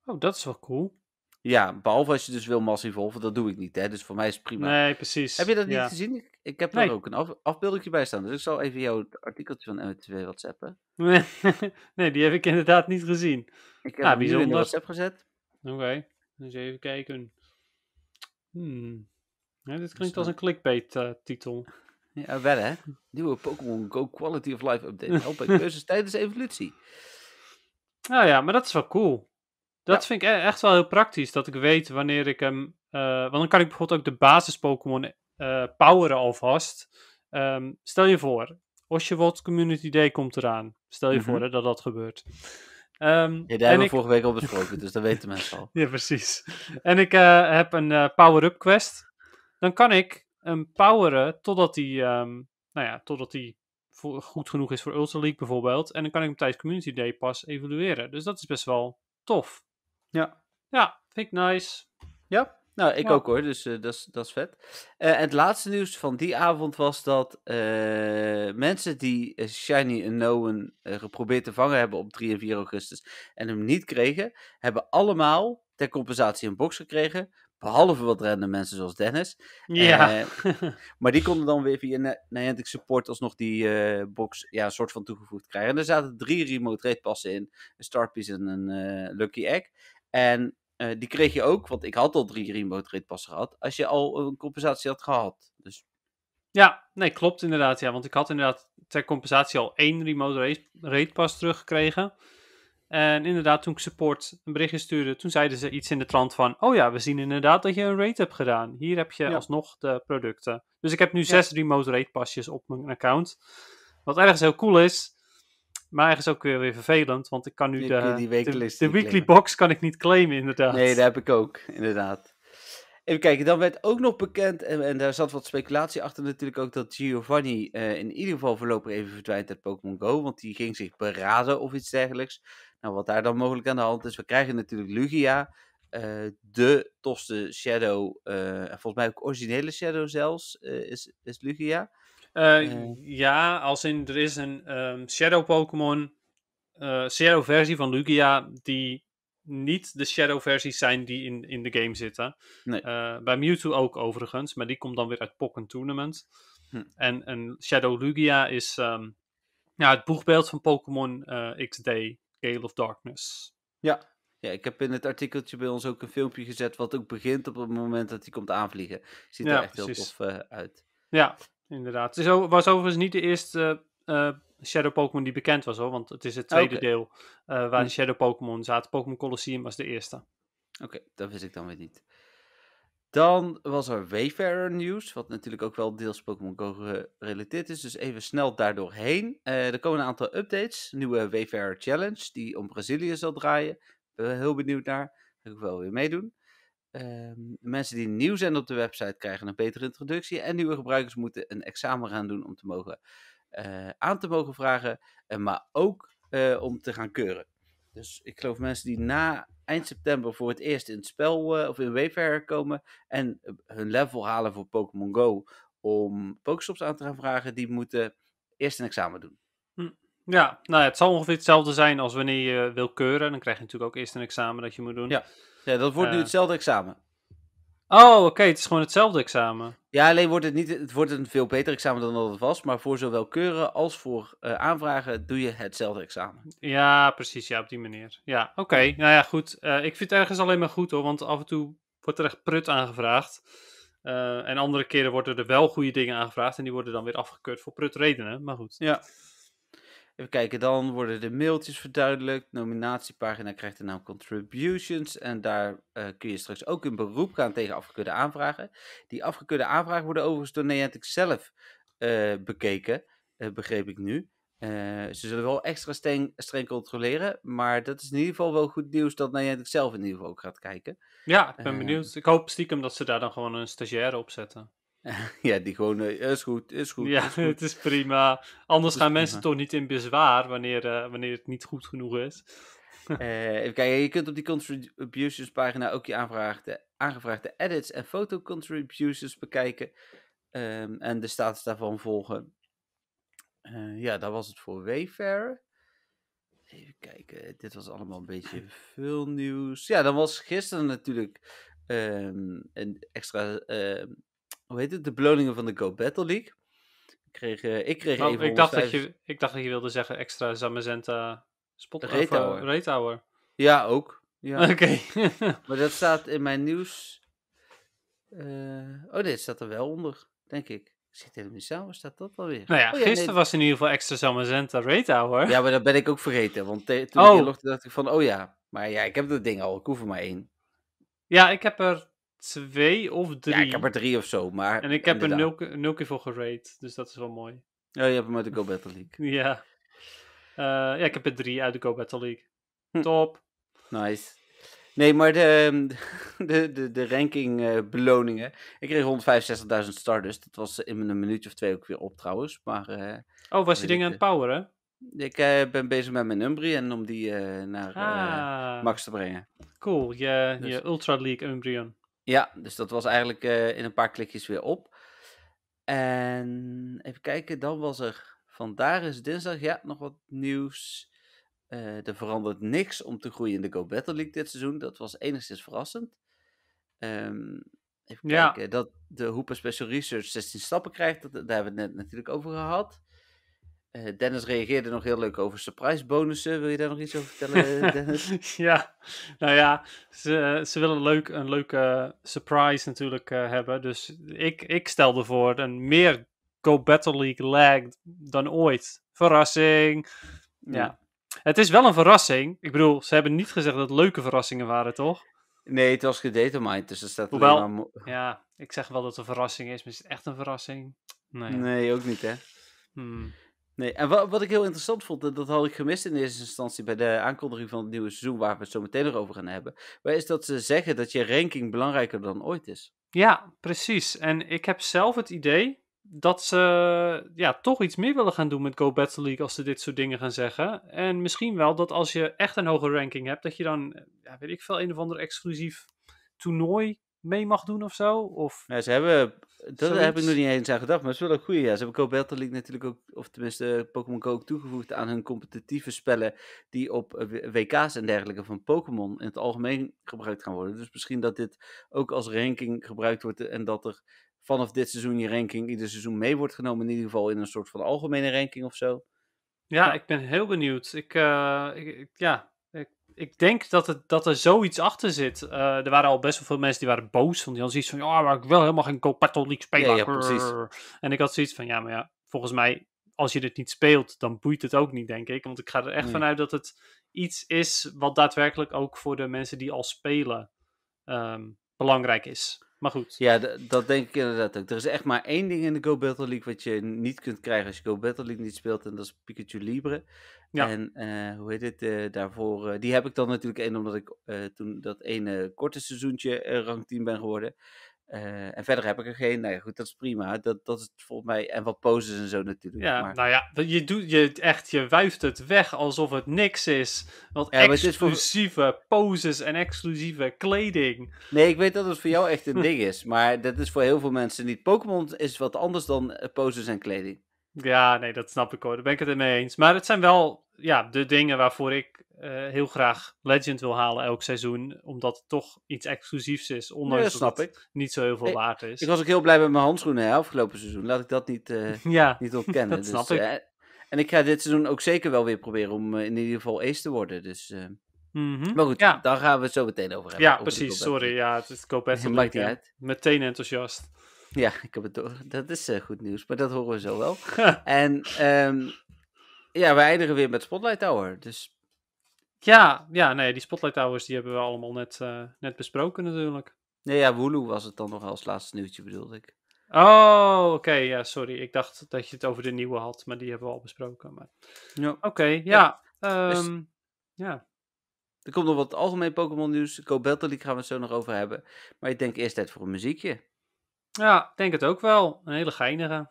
Speaker 2: Oh, dat is wel cool.
Speaker 1: Ja, behalve als je dus wil massief wolven, dat doe ik niet. Hè? Dus voor mij is het prima. Nee, precies. Heb je dat niet gezien? Ik, heb er ook een af, bij staan. Dus ik zal even jouw artikeltje van M2 WhatsAppen.
Speaker 2: Nee, nee, die heb ik inderdaad niet gezien. Ik heb ah, in de WhatsApp gezet. Oké, okay. dus even kijken. Hmm. dit klinkt als een clickbait-titel. Eh, ja, wel hè. Nieuwe Pokémon Go Quality of Life
Speaker 1: Update. Help bij cursus tijdens evolutie.
Speaker 2: Nou ja, maar dat is wel cool. Dat vind ik e-, echt wel heel praktisch. Dat ik weet wanneer ik hem. Eh, want dan kan ik bijvoorbeeld ook de basis Pokémon uh, eh, poweren alvast. Ehm, stel je voor, Oshawott Community Day komt eraan. Stel je voor mhm. dat dat gebeurt. Um, ja, daar hebben we vorige week al besproken, dus dat weten mensen al. ja, precies. En ik eh, heb een power-up quest. Dan kan ik hem poweren totdat hij, ehm, nou ja, totdat hij goed genoeg is voor Ultra League bijvoorbeeld. En dan kan ik hem tijdens Community Day pas evalueren. Dus dat is best wel tof. Ja. Ja, vind ik nice. Ja, nou, ik ook
Speaker 1: hoor, dus uh, eh, dat is vet. Eh, en het laatste nieuws van die avond was dat eh, mensen die Shiny en Noen geprobeerd te vangen hebben op 3 en 4 augustus en hem niet kregen, hebben allemaal ter compensatie een box gekregen. Behalve wat rende mensen zoals Dennis. Ja. maar die konden dan weer via Niantic Support alsnog die box ja, een soort van toegevoegd krijgen. En er zaten drie remote trade passen in. Een Starpiece en een Lucky Egg. En eh, die kreeg je ook, want ik had al drie remote ratepassen gehad, als je al een compensatie had
Speaker 2: gehad. Dus... Ja, nee, klopt inderdaad. Ja, want ik had inderdaad ter compensatie al één remote race, rate pas teruggekregen. En inderdaad, toen ik support een berichtje stuurde, toen zeiden ze iets in de trant van: Oh ja, we zien inderdaad dat je een rate hebt gedaan. Hier heb je alsnog de producten. Dus ik heb nu zes remote rate pasjes op mijn account. Wat ergens heel cool is, maar ergens ook weer, weer vervelend, want ik kan nu de, de, weekly box kan ik niet claimen, inderdaad. Nee, dat heb ik ook, inderdaad. Even kijken, dan werd ook nog bekend, en, en
Speaker 1: daar zat wat speculatie achter natuurlijk ook, dat Giovanni eh, in ieder geval voorlopig even verdwijnt uit Pokémon Go, want die ging zich beraden of iets dergelijks. Nou, wat daar dan mogelijk aan de hand is, we krijgen natuurlijk Lugia, eh, de toste Shadow, eh, volgens mij ook originele Shadow
Speaker 2: zelfs, is, is Lugia. Eh, eh. Ja, als in er is een ehm, Shadow Pokémon, uh, eh, Shadow versie van Lugia, die niet de Shadow versies zijn die in, in de game zitten. bij Mewtwo ook overigens, maar die komt dan weer uit Pokken Tournament. Hm. En, een Shadow Lugia is ehm, ja, het boegbeeld van Pokémon XD, Gale of Darkness. Ja, ja, ik heb in
Speaker 1: het artikeltje bij ons ook een filmpje gezet, wat ook begint op het moment dat hij komt aanvliegen. Ziet er echt heel tof uit.
Speaker 2: Ja, Inderdaad. Het is was overigens niet de eerste eh, eh, Shadow Pokémon die bekend was hoor. Want het is het tweede deel uh, waar de hm. Shadow Pokémon zaten. Pokémon Colosseum was de eerste. Oké,
Speaker 1: dat wist ik dan weer niet.
Speaker 2: Dan was er Wayfarer nieuws,
Speaker 1: wat natuurlijk ook wel deels Pokémon Go gerelateerd is. Dus even snel daardoorheen. Uh, er komen een aantal updates. Nieuwe Wayfarer Challenge, die om Brazilië zal draaien. Ben heel benieuwd naar. Ga ik wel weer meedoen. Ehm, mensen die nieuw zijn op de website krijgen een betere introductie. En nieuwe gebruikers moeten een examen gaan doen om te mogen, eh, aan te mogen vragen. Uh, maar ook eh, om te gaan keuren. Dus ik geloof mensen die na eind september voor het eerst in het spel of in Wayfair komen. En hun level halen voor Pokémon Go om Pokéstops aan te gaan vragen. Die moeten eerst een examen doen.
Speaker 2: Hm. Ja, nou ja, het zal ongeveer hetzelfde zijn als wanneer je wil keuren. Dan krijg je natuurlijk ook eerst een examen dat je moet doen. Ja, ja dat wordt nu eh. hetzelfde examen. Oh, oké, het is gewoon hetzelfde examen.
Speaker 1: Ja, alleen wordt het, niet, het wordt een veel beter examen dan dat het was. Maar voor zowel keuren als voor eh, aanvragen doe je hetzelfde examen.
Speaker 2: Ja, precies. Ja, op die manier. Ja, oké. nou ja, goed. Eh, ik vind het ergens alleen maar goed hoor, want af en toe wordt er echt prut aangevraagd. en andere keren worden er wel goede dingen aangevraagd en die worden dan weer afgekeurd voor prut redenen, Maar goed.
Speaker 3: Ja.
Speaker 1: Even kijken, dan worden de mailtjes verduidelijkt. Nominatiepagina krijgt de naam nou Contributions. En daar eh, kun je straks ook in beroep gaan tegen afgekeurde aanvragen. Die afgekeurde aanvragen worden overigens door Niantic zelf eh, bekeken, uh, begreep ik nu. ze zullen wel extra streng, streng controleren. Maar dat is in ieder geval wel goed nieuws dat Niantic zelf in ieder geval ook gaat kijken.
Speaker 2: Ja, ik ben benieuwd. Ik hoop stiekem dat ze daar dan gewoon een stagiaire op zetten.
Speaker 1: ja, die gewoon eh, is goed, is goed. Ja, het is
Speaker 2: prima. Anders gaan mensen toch niet in bezwaar wanneer, eh, wanneer het niet goed genoeg is. Eh, even kijken, je kunt op die
Speaker 1: contributions pagina ook je aangevraagde, aangevraagde edits en foto contributions bekijken. Ehm, en de status daarvan volgen. ja, dat was het voor Wayfair. Even kijken, dit was allemaal een beetje veel nieuws. Ja, dan was gisteren natuurlijk ehm, een extra ehm, hoe heet het, de beloningen van de Go Battle League. Ik kreeg, uh, ik kreeg even ik dacht, dat je,
Speaker 2: ik dacht dat je wilde zeggen extra Zamazenta spot eh, Rate
Speaker 1: Ja, ook. Ja. Oké. maar dat staat in mijn nieuws. Eh, oh, dit staat er wel onder, denk ik. Ik zit helemaal niet samen, staat dat alweer? Nou oh ja, gisteren nee.
Speaker 2: was in ieder geval extra Zamazenta
Speaker 1: Rate Ja, maar dat ben ik ook vergeten. Want toen oh. ik dacht ik van, oh ja. Maar ja, ik heb dat ding al, ik hoef er maar één.
Speaker 2: Ja, ik heb er
Speaker 1: twee of drie. Ja, ik heb er drie of zo, maar... En ik heb er nul,
Speaker 2: nul keer voor dus dat is wel mooi.
Speaker 1: Ja, je hebt hem uit de Go Battle League.
Speaker 2: ja. Eh, ja, ik heb er drie uit de Go Battle League. Hm. Top.
Speaker 1: Nice. Nee, maar de, ehm, de, de, de ranking eh, beloningen. Ik kreeg 165.000 Stardust. Dat was in een minuutje of twee ook weer op trouwens. Maar, uh,
Speaker 2: oh, was die dingen aan het poweren?
Speaker 1: Ik ben bezig met mijn Umbrian om die naar ah. Max te brengen.
Speaker 2: Cool, je, je dus Ultra League Umbreon.
Speaker 1: Ja, dus dat was eigenlijk eh, in een paar klikjes weer op. En even kijken, dan was er vandaag is dinsdag, ja, nog wat nieuws. Eh, er verandert niks om te groeien in de Go League dit seizoen. Dat was enigszins verrassend. Ehm, even kijken, dat de Hooper Special Research 16 stappen krijgt, dat, daar hebben we het net natuurlijk over gehad. Eh, Dennis reageerde nog heel leuk over
Speaker 2: surprise bonussen. Wil je daar nog iets over vertellen, eh, Dennis? ja, nou ja, ze, ze willen leuk, een leuke surprise natuurlijk eh, hebben. Dus ik, ik stelde voor een meer Go Battle League lag dan ooit. Verrassing. Ja. Hmm. Het is wel een verrassing. Ik bedoel, ze hebben niet gezegd dat het leuke verrassingen waren, toch? Nee, het was gedetermined, dus dat staat Hoewel, Ja, ik zeg wel dat het een verrassing is, maar is het echt een verrassing? Nee,
Speaker 1: nee ook niet, hè?
Speaker 2: Hmm. Nee, en wat, wat ik heel interessant
Speaker 1: vond, en dat had ik gemist in eerste instantie bij de aankondiging van het nieuwe seizoen, waar we het zo meteen nog over gaan hebben, maar is dat ze zeggen dat je ranking belangrijker dan ooit is.
Speaker 2: Ja, precies. En ik heb zelf het idee dat ze ja, toch iets meer willen gaan doen met Go Battle League als ze dit soort dingen gaan zeggen. En misschien wel dat als je echt een hoge ranking hebt, dat je dan, ja, weet ik veel, een of ander exclusief toernooi mee mag doen of zo? Of...
Speaker 1: ze hebben, dat heb ik nog niet eens aan gedacht, maar het is wel een goede. Ja. Ze hebben ook natuurlijk ook, of tenminste Pokémon Go ook toegevoegd aan hun competitieve spellen die op eh, WK's en dergelijke van Pokémon in het algemeen gebruikt gaan worden. Dus misschien dat dit ook als ranking gebruikt wordt eh, en dat er vanaf dit seizoen je ranking ieder seizoen mee wordt genomen, in ieder geval in een soort van algemene ranking of zo.
Speaker 2: Ja, ik ben heel benieuwd. Ik, eh, ik ja, ik denk dat, het, dat er zoiets achter zit. Eh, er waren al best wel veel mensen die waren boos. Want die hadden zoiets van, ja, maar ik wil helemaal geen Copato League spelen. en ik had zoiets van, ja, maar ja, volgens mij, als je dit niet speelt, dan boeit het ook niet, denk ik. Want ik ga er echt vanuit dat het iets is wat daadwerkelijk ook voor de mensen die al spelen ehm, belangrijk is. Maar goed. Ja,
Speaker 1: dat denk ik inderdaad ook. Er is echt maar één ding in de Go Battle League wat je niet kunt krijgen als je Go Battle League niet speelt. En dat is Pikachu Libre. Ja. En eh, hoe heet het eh, daarvoor? Eh, die heb ik dan natuurlijk één omdat ik toen dat ene korte seizoentje rang 10 ben geworden. Eh, en verder heb ik er geen. Nee, goed, dat is prima. Dat, dat is volgens mij. En wat poses en zo natuurlijk. Ja, nou ja,
Speaker 2: je, doet, je, echt, je wuift het weg alsof het niks is. Want ja, exclusieve poses en exclusieve kleding.
Speaker 1: Nee, ik weet dat het voor jou echt een ding is. Maar dat is voor heel veel mensen niet. Pokémon is wat anders dan eh, poses en kleding.
Speaker 2: Ja, nee, dat snap ik hoor. Daar ben ik het mee eens. Maar het zijn wel ja, de dingen waarvoor ik eh, heel graag Legend wil halen elk seizoen. Omdat het toch iets exclusiefs is. Ondanks dat, snap ik. het niet zo heel veel waarde waard is. Ik was ook
Speaker 1: heel blij met mijn handschoenen hè, afgelopen seizoen. Laat ik dat niet, eh, niet ontkennen. dat snap dus, ik. Eh, en ik ga dit seizoen ook zeker wel weer proberen om in ieder geval ace te worden. Dus, mhm. Maar
Speaker 2: goed, ja. daar gaan we het zo meteen over hebben. Ja, precies. Sorry, ja, het, het Copenhagen. Maakt niet uit. Meteen enthousiast.
Speaker 1: Ja, ik heb het door. Dat is goed nieuws, maar dat horen we zo wel.
Speaker 2: en um, ja, we eindigen weer met Spotlight Tower. Dus ja, ja, nee, die Spotlight Towers die hebben we allemaal net, eh, net besproken natuurlijk. Nee, ja, was het dan nog als laatste nieuwtje bedoelde ik. Oh, oké, ja, sorry. Ik dacht dat je het over de nieuwe had, maar die hebben we al besproken. Maar... Ja. Oké, ja. Ja. Dus- ehm, ja. Er komt nog wat algemeen Pokémon nieuws.
Speaker 1: Go Battle gaan we het zo nog over hebben. Maar ik denk eerst tijd voor een muziekje. Ja, ik denk het ook
Speaker 2: wel. Een hele geinige.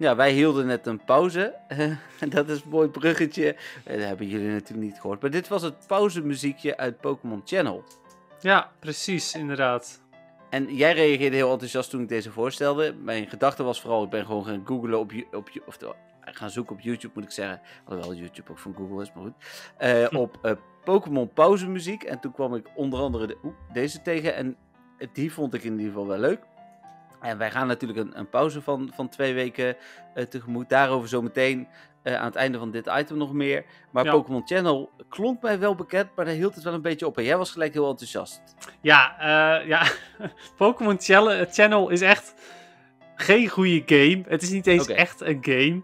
Speaker 1: Ja, wij hielden net een pauze. dat is een mooi bruggetje. Eh, dat hebben jullie natuurlijk niet gehoord. Maar dit was het pauzemuziekje uit Pokémon Channel. Ja, precies,
Speaker 2: inderdaad.
Speaker 1: En jij reageerde heel enthousiast toen ik deze voorstelde. Mijn gedachte was vooral, ik ben gewoon gaan googlen op, op of eh, gaan zoeken op YouTube, moet ik zeggen. Alhoewel YouTube ook van Google is, maar goed. Eh, hm. op uh, Pokémon pauzemuziek. En toen kwam ik onder andere de, deze tegen. En die vond ik in ieder geval wel leuk. En wij gaan natuurlijk een, een pauze van, van twee weken eh, tegemoet. Daarover zometeen eh, aan het einde van dit item nog meer. Maar Pokémon Channel klonk mij wel bekend, maar daar hield het wel een beetje op. En jij was gelijk heel enthousiast.
Speaker 2: Ja, eh, ja. Pokémon Channel is echt geen goede game. Het is niet eens echt een game.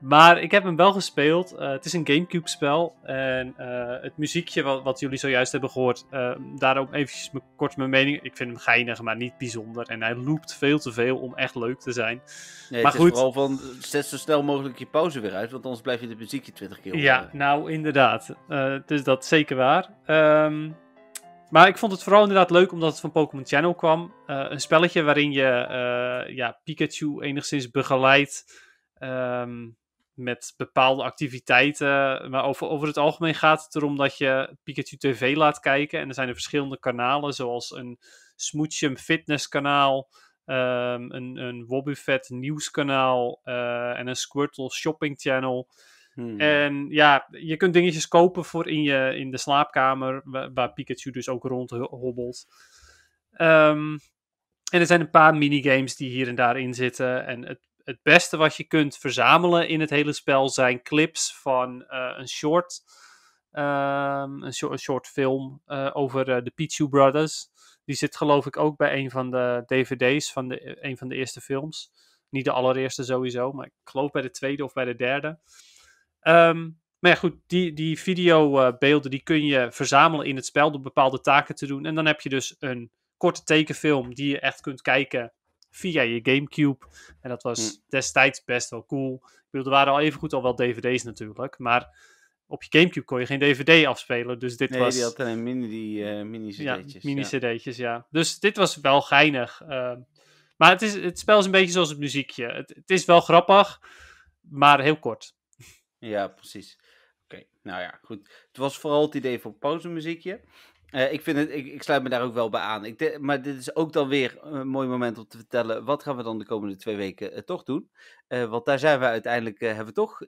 Speaker 2: Maar ik heb hem wel gespeeld. Eh, het is een Gamecube-spel. En eh, het muziekje wat, wat, jullie zojuist hebben gehoord, uh, daarom eventjes kort mijn mening. Ik vind hem geinig, maar niet bijzonder. En hij loopt veel te veel om echt leuk te zijn. Nee, maar het goed. Is vooral
Speaker 1: van zet zo snel mogelijk je pauze weer uit, want anders blijf je de muziekje twintig keer op. Ja,
Speaker 2: nou inderdaad. Eh, dus dat is zeker waar. Ehm, maar ik vond het vooral inderdaad leuk omdat het van Pokémon Channel kwam. een spelletje waarin je ja, Pikachu enigszins begeleidt. Um, met bepaalde activiteiten. Maar over, over het algemeen gaat het erom dat je Pikachu TV laat kijken. En er zijn er verschillende kanalen, zoals een Smoochum Fitness kanaal, ehm, een, een Wobbuffet nieuwskanaal uh, en een Squirtle Shopping Channel. Hmm. En ja, je kunt dingetjes kopen voor in, je, in de slaapkamer, waar, Pikachu dus ook rond hobbelt. Ehm, en er zijn een paar minigames die hier en daar in zitten. En het het beste wat je kunt verzamelen in het hele spel zijn clips van eh, een short. Ehm, een, short film eh, over eh, de Pichu Brothers. Die zit geloof ik ook bij een van de DVD's van de, een van de eerste films. Niet de allereerste sowieso, maar ik geloof bij de tweede of bij de derde. Ehm, maar ja, goed, die, die videobeelden die kun je verzamelen in het spel door bepaalde taken te doen. En dan heb je dus een korte tekenfilm die je echt kunt kijken via je GameCube. En dat was hm. destijds best wel cool. Ik bedoel, er waren al even goed al wel DVD's natuurlijk, maar op je Gamecube kon je geen DVD afspelen. Dus dit was. Nee, die had alleen mini, uh, mini cd'tjes. Ja, mini cd'tjes, ja. Dus dit was wel geinig. Ehm, maar het, is, het spel is een beetje zoals het muziekje. Het, het is wel grappig, maar heel kort.
Speaker 1: Ja, precies. Oké, nou ja, goed. Het was vooral het idee voor muziekje. Eh, ik, vind het, ik, ik, sluit me daar ook wel bij aan. Ik maar dit is ook dan weer een mooi moment om te vertellen. Wat gaan we dan de komende twee weken eh, toch doen? Eh, want daar zijn we uiteindelijk, hebben we toch,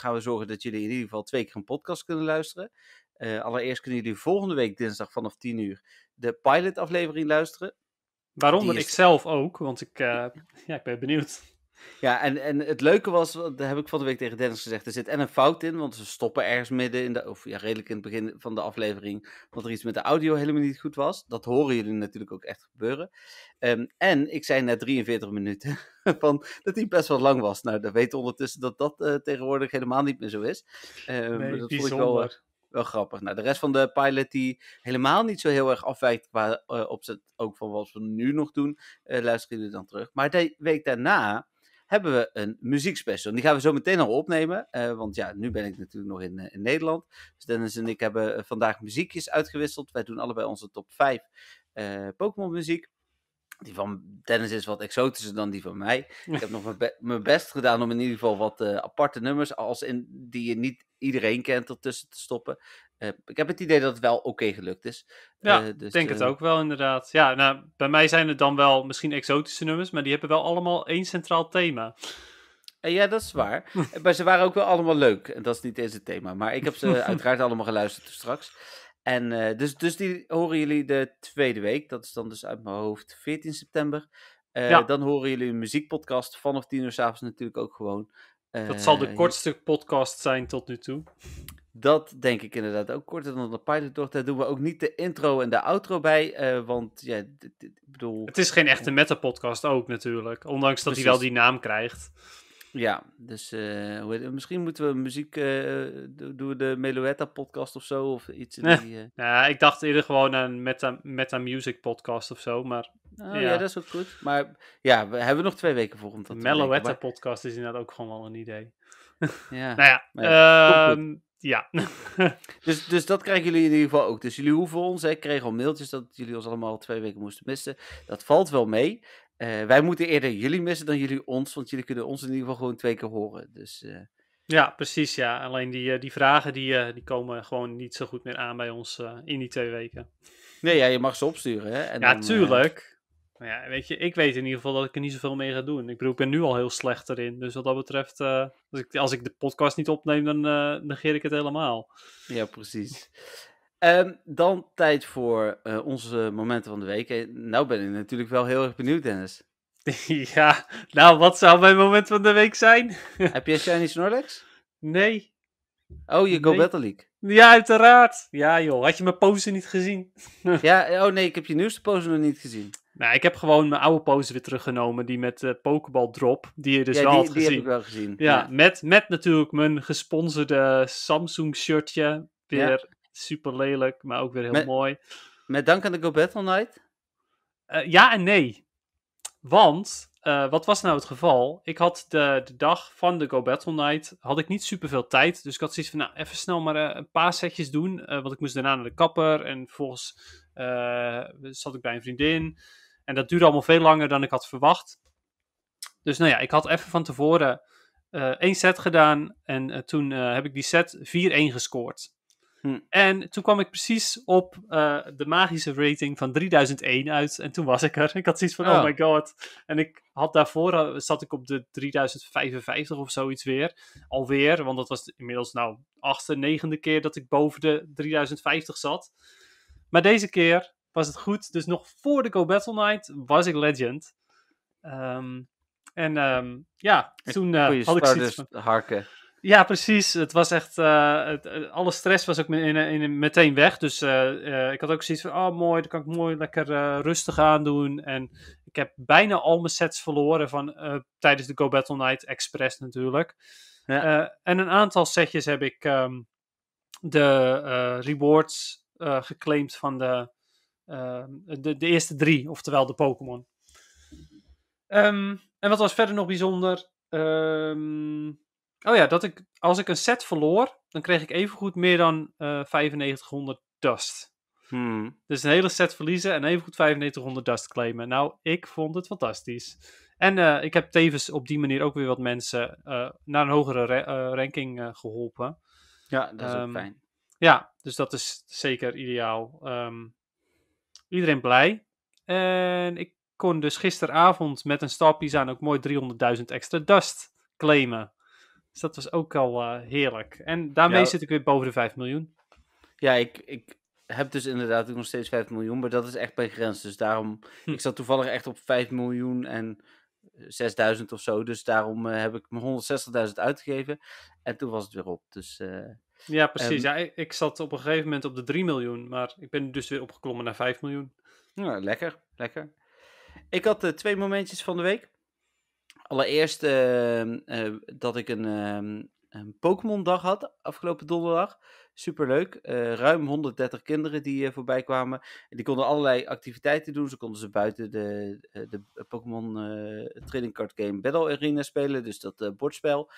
Speaker 1: gaan we zorgen dat jullie in ieder geval twee keer een podcast kunnen luisteren. allereerst kunnen jullie volgende week dinsdag vanaf 10 uur de pilot aflevering luisteren. Waaronder is... ik
Speaker 2: zelf ook, want ik, ja, ik ben
Speaker 1: benieuwd. Ja, en, en het leuke was, dat heb ik van de week tegen Dennis gezegd, er zit en een fout in, want ze stoppen ergens midden in de, of ja, redelijk in het begin van de aflevering, want er iets met de audio helemaal niet goed was. Dat horen jullie natuurlijk ook echt gebeuren. Ehm, en ik zei net 43 minuten, van, dat die best wel lang was. Nou, dat weten ondertussen dat dat eh, tegenwoordig helemaal niet meer zo is. Ehm, nee, dat vond ik wel, eh, wel grappig. Nou, de rest van de pilot die helemaal niet zo heel erg afwijkt qua eh, opzet ook van wat we nu nog doen, luisteren jullie dan terug. Maar de week daarna hebben we een muziekspecial. Die gaan we zo meteen al opnemen, eh, want ja, nu ben ik natuurlijk nog in, eh, in Nederland. Dus Dennis en ik hebben eh, vandaag muziekjes uitgewisseld. Wij doen allebei onze top 5 Pokémon muziek. Die van Dennis is wat exotischer dan die van mij. Ik heb nog mijn, best gedaan om in ieder geval wat aparte nummers, als in, die je niet iedereen kent, ertussen te stoppen. Eh, ik heb het idee dat het wel oké gelukt is. Ja, ik eh, dus, denk het eh, ook
Speaker 2: wel inderdaad. Ja, nou, bij mij zijn het dan wel misschien exotische nummers, maar die hebben wel allemaal één centraal thema. Ja, dat is waar.
Speaker 1: maar ze waren ook wel allemaal leuk. En dat is niet eens het thema. Maar ik heb ze uiteraard allemaal geluisterd dus straks. En dus, dus die horen jullie de tweede week. Dat is dan dus uit mijn hoofd 14 september. ja. Dan horen jullie een muziekpodcast vanaf 10 uur s'avonds natuurlijk ook gewoon. dat zal de kortste
Speaker 2: podcast zijn tot nu toe.
Speaker 1: Dat denk ik inderdaad ook korter dan de pilot. Daar doen we ook niet de intro en de outro
Speaker 2: bij. Eh, want ja, ik bedoel. Het is geen echte meta-podcast ook natuurlijk. Ondanks dat hij wel die naam krijgt.
Speaker 1: Ja, dus eh, misschien moeten we muziek. Eh,
Speaker 2: doen we de Meluetta podcast of zo? Of iets. In die, ja, ik dacht eerder gewoon aan een meta, meta Music podcast of zo. Maar. Oh, ja. ja. dat is ook goed. Maar ja, we hebben nog twee weken voor om podcast is inderdaad ook gewoon wel een idee. Ja. nou ja, ehm ja.
Speaker 1: dus, dus dat krijgen jullie in ieder geval ook. Dus jullie hoeven ons, hè, kregen al mailtjes dat jullie ons allemaal twee weken moesten missen. Dat valt wel mee. Eh, wij moeten eerder jullie missen dan jullie ons, want jullie kunnen ons in ieder geval gewoon twee keer horen. Dus, eh,
Speaker 2: Ja, precies. Ja. Alleen die, eh, die vragen die, die komen gewoon niet zo goed meer aan bij ons in die twee weken.
Speaker 1: Nee, ja, je mag ze opsturen. Hè? En ja, tuurlijk
Speaker 2: ja, weet je, ik weet in ieder geval dat ik er niet zoveel mee ga doen. Ik bedoel, ik ben nu al heel slecht erin. Dus wat dat betreft, eh, als, ik, als ik de podcast niet opneem, dan uh, negeer ik het helemaal.
Speaker 1: Ja, precies.
Speaker 2: Ehm, dan tijd voor eh, onze
Speaker 1: momenten van de week. Nou ben ik natuurlijk wel heel erg benieuwd, Dennis. ja, nou,
Speaker 2: wat zou mijn moment van de week zijn? Heb jij Shiny Snorlax? Nee. Oh, je Go Battle League. Ja, uiteraard. Ja, joh. Had je mijn pose niet gezien? ja, oh nee, ik heb je nieuwste pose nog niet gezien. Nou, ik heb gewoon mijn oude poses weer teruggenomen, die met de eh, Pokeball Drop, die je dus al wel die, had gezien. die heb ik wel gezien. Ja, Met, met natuurlijk mijn gesponsorde Samsung shirtje, weer super lelijk, maar ook weer heel mooi. Met dank aan de Go Battle Night? Eh, ja en nee. Want, eh, wat was nou het geval? Ik had de, de dag van de Go Battle Night, had ik niet super veel tijd, dus ik had zoiets van, nou, even snel maar een paar setjes doen, want ik moest daarna naar de kapper en volgens zat ik bij een vriendin... En dat duurde allemaal veel langer dan ik had verwacht. Dus nou ja, ik had even van tevoren uh, één set gedaan. En eh, toen eh, heb ik die set 4-1 gescoord. Hm. En toen kwam ik precies op de magische rating van 3001 uit. En toen was ik er. Ik had zoiets van, oh, oh, my god. En ik had daarvoor, zat ik op de 3055 of zoiets weer. Alweer, want dat was inmiddels nou achtste, negende keer dat ik boven de 3050 zat. Maar deze keer was het goed. Dus nog voor de Go Battle Night was ik legend. Ehm, en ehm, ja, toen eh, had ik zoiets van... harken. Ja, precies. Het was echt, eh, eh, alle stress was ook meteen weg. Dus ik had ook zoiets van, oh mooi, dan kan ik mooi lekker rustig aandoen. En ik heb bijna al mijn sets verloren van, tijdens de Go Battle Night Express natuurlijk. Ja. en een aantal setjes heb ik ehm, de rewards geclaimd van de Ehm, de, de eerste drie, oftewel de Pokémon. Ehm, en wat was verder nog bijzonder? Ehm, oh ja, dat ik, als ik een set verloor, dan kreeg ik evengoed meer dan 9500 eh, dust. Hmm. Dus een hele set verliezen en evengoed 9500 dust claimen. Nou, ik vond het fantastisch. En eh, ik heb tevens op die manier ook weer wat mensen eh, naar een hogere ranking geholpen. Ja, dat is ook fijn. Ja, dus dat is zeker ideaal. Um, Iedereen blij. En ik kon dus gisteravond met een stapje aan ook mooi 300.000 extra dust claimen. Dus dat was ook al eh, heerlijk. En daarmee zit ik weer boven de 5 miljoen.
Speaker 1: Ja, ik, ik heb dus
Speaker 2: inderdaad nog steeds 5 miljoen, maar dat
Speaker 1: is echt bij grens. Dus daarom, hm. ik zat toevallig echt op 5 miljoen en 6000 of zo. Dus daarom eh, heb ik mijn 160.000 uitgegeven. En toen was het weer op. Dus, eh,
Speaker 2: ja, ehm, precies. ja, ik zat op een gegeven moment op de 3 miljoen. Maar ik ben dus weer opgeklommen naar 5 miljoen. Nou, lekker. Lekker. Ik had eh, twee momentjes van de week.
Speaker 1: Allereerst ehm, dat ik een, um, een Pokémon-dag had afgelopen donderdag. Superleuk. Eh, ruim 130 kinderen die uh, voorbij kwamen. En die konden allerlei activiteiten doen. Ze konden ze buiten de, eh, de Pokémon Trading Card Game Battle Arena spelen. Dus dat bordspel.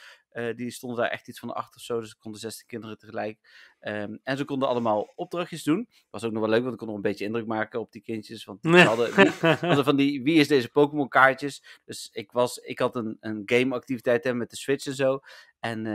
Speaker 1: die stonden daar echt iets van achter of zo. Dus ze konden 16 kinderen tegelijk. Um, en ze konden allemaal opdrachtjes doen. Was ook nog wel leuk, want ik kon nog een beetje indruk maken op die kindjes. Want nee. hadden, hadden, van die wie is deze Pokémon kaartjes. Dus ik, was, ik had een, een gameactiviteit met de Switch en zo. En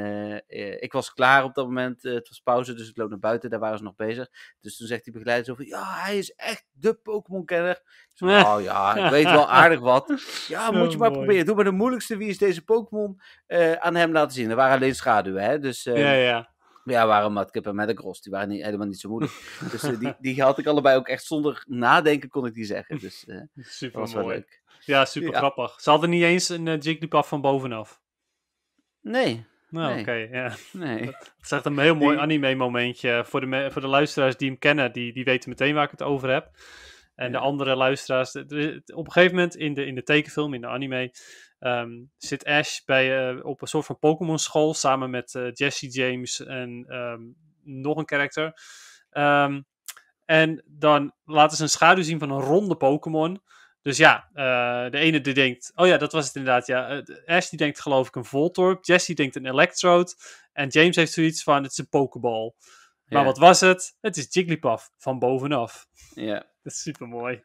Speaker 1: ik was klaar op dat moment. het was pauze dus ik loop naar buiten. Daar waren ze nog bezig. Dus toen zegt die begeleider zo van, ja, hij is echt de Pokémon-kenner. Oh ja, ik weet wel aardig wat. Ja, moet je oh, maar proberen. Doe maar de moeilijkste, wie is deze Pokémon, eh, aan hem laten zien. Er waren alleen schaduwen, hè. Dus, uh, ja, ja. Ja, waren Madcap en Metagross. Die waren niet, helemaal niet zo moeilijk. dus eh, die, die had ik allebei ook echt zonder nadenken kon ik die zeggen. Dus, eh, super mooi. leuk.
Speaker 2: Ja, super grappig. Ze hadden niet eens een uh, Jigglypuff van bovenaf. Nee. Nou, nee. oké, ja. Nee. Dat is echt een heel mooi anime-momentje. Voor de, voor de luisteraars die hem kennen, die, die weten meteen waar ik het over heb. En de andere luisteraars. Op een gegeven moment in de, in de tekenfilm, in de anime, ehm, zit Ash bij, eh, op een soort van Pokémon-school samen met uh, Jesse James en ehm, nog een karakter. Ehm, en dan laten ze een schaduw zien van een ronde Pokémon. Dus ja, eh, de ene die denkt, oh ja, dat was het inderdaad. Ja. Eh, Ash die denkt geloof ik een Voltorb, Jesse denkt een Electrode en James heeft zoiets van, het is een Pokeball. Maar wat was het? Het is Jigglypuff van bovenaf. Ja. Dat is super mooi.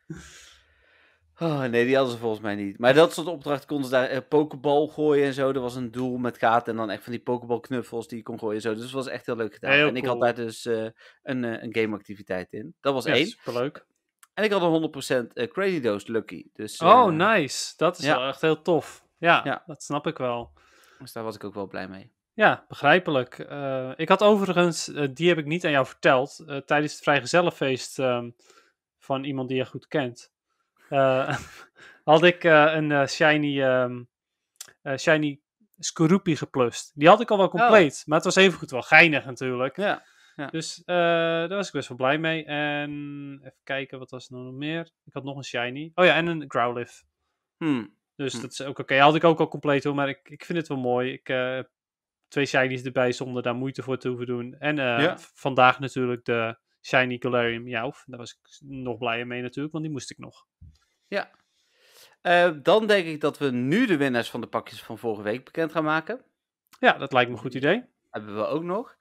Speaker 1: Ah, nee, die hadden ze volgens mij niet. Maar dat soort opdrachten konden ze daar eh, pokeball gooien en zo. Er was een doel met kaarten en dan echt van die pokeball knuffels die je kon gooien en zo. Dus dat was echt heel leuk gedaan. en ik had daar dus een, uh, een gameactiviteit in. Dat was ja, één. Superleuk. En ik had een 100% eh, Crazy Dose Lucky. Dus, oh, eh, nice. Dat is wel
Speaker 2: echt heel tof. Ja, dat snap ik wel. Dus daar
Speaker 1: was ik ook wel blij mee.
Speaker 2: Ja, begrijpelijk. Eh, ik had overigens, die heb ik niet aan jou verteld, tijdens het vrijgezellenfeest um, van iemand die je goed kent. had ik een shiny, um, shiny Skorupi geplust. Die had ik al wel oh. compleet, maar het was even goed wel geinig natuurlijk. Ja. Dus eh, daar was ik best wel blij mee. En even kijken, wat was er nog meer? Ik had nog een shiny. Oh ja, en een Growlithe. Hmm. Dus hmm. dat is ook oké. Had ik ook al compleet hoor, maar ik, ik vind het wel mooi. Ik, uh, twee shinies erbij zonder daar moeite voor te hoeven doen. En eh, vandaag natuurlijk de shiny Galarium Jouw. Daar was ik nog blijer mee natuurlijk, want die moest ik nog. Ja. dan denk ik dat we nu de winnaars van de
Speaker 1: pakjes van vorige week bekend gaan maken. Ja, dat lijkt me een goed idee. Hebben we ook nog.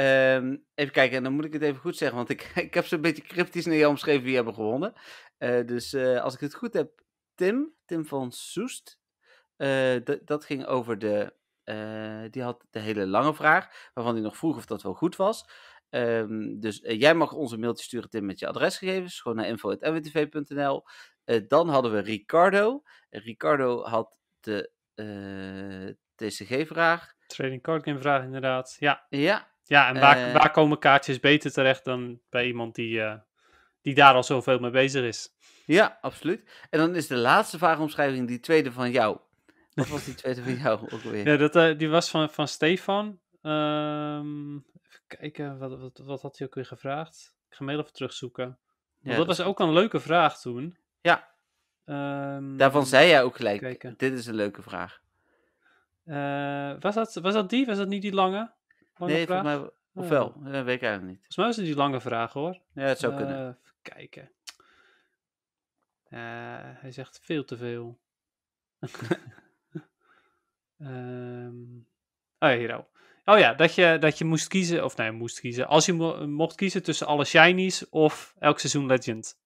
Speaker 1: Ehm, even kijken, en dan moet ik het even goed zeggen, want ik, ik heb zo'n beetje cryptisch naar jou omschreven wie hebben gewonnen. Eh, dus eh, als ik het goed heb, Tim, Tim van Soest, eh, dat ging over de, die had de hele lange vraag, waarvan hij nog vroeg of dat wel goed was. Ehm, dus jij mag ons een mailtje sturen, Tim, met je adresgegevens, gewoon naar info.mwtv.nl. dan hadden we Ricardo. Ricardo had de
Speaker 2: TCG-vraag. Trading card game vraag inderdaad, ja. Ja, ja, en waar, eh. waar, komen kaartjes beter terecht dan bij iemand die, eh, die daar al zoveel mee bezig is? Ja, absoluut. En dan is de laatste vraagomschrijving die tweede van jou. Wat
Speaker 1: was die tweede van jou ook weer? Ja,
Speaker 2: dat, eh, die was van, van Stefan. Ehm, even kijken, wat, wat, wat, had hij ook weer gevraagd? Ik ga hem even terugzoeken. ja, dat, was ook een leuke vraag toen. Ja. Um, Daarvan
Speaker 1: zei jij ook gelijk, kijken. dit is een leuke vraag.
Speaker 2: was, dat, was dat die? Was dat niet die lange? nee, vraag? Of oh. wel? Dat weet ik eigenlijk niet. Volgens mij is het die lange vraag hoor. Ja, het zou kunnen. Eh, even kijken. Eh, hij zegt veel te veel. Ehm, oh ja, hier Oh ja, dat je, dat je moest kiezen, of nee, moest kiezen. Als je mocht kiezen tussen alle shinies of elk seizoen Legend.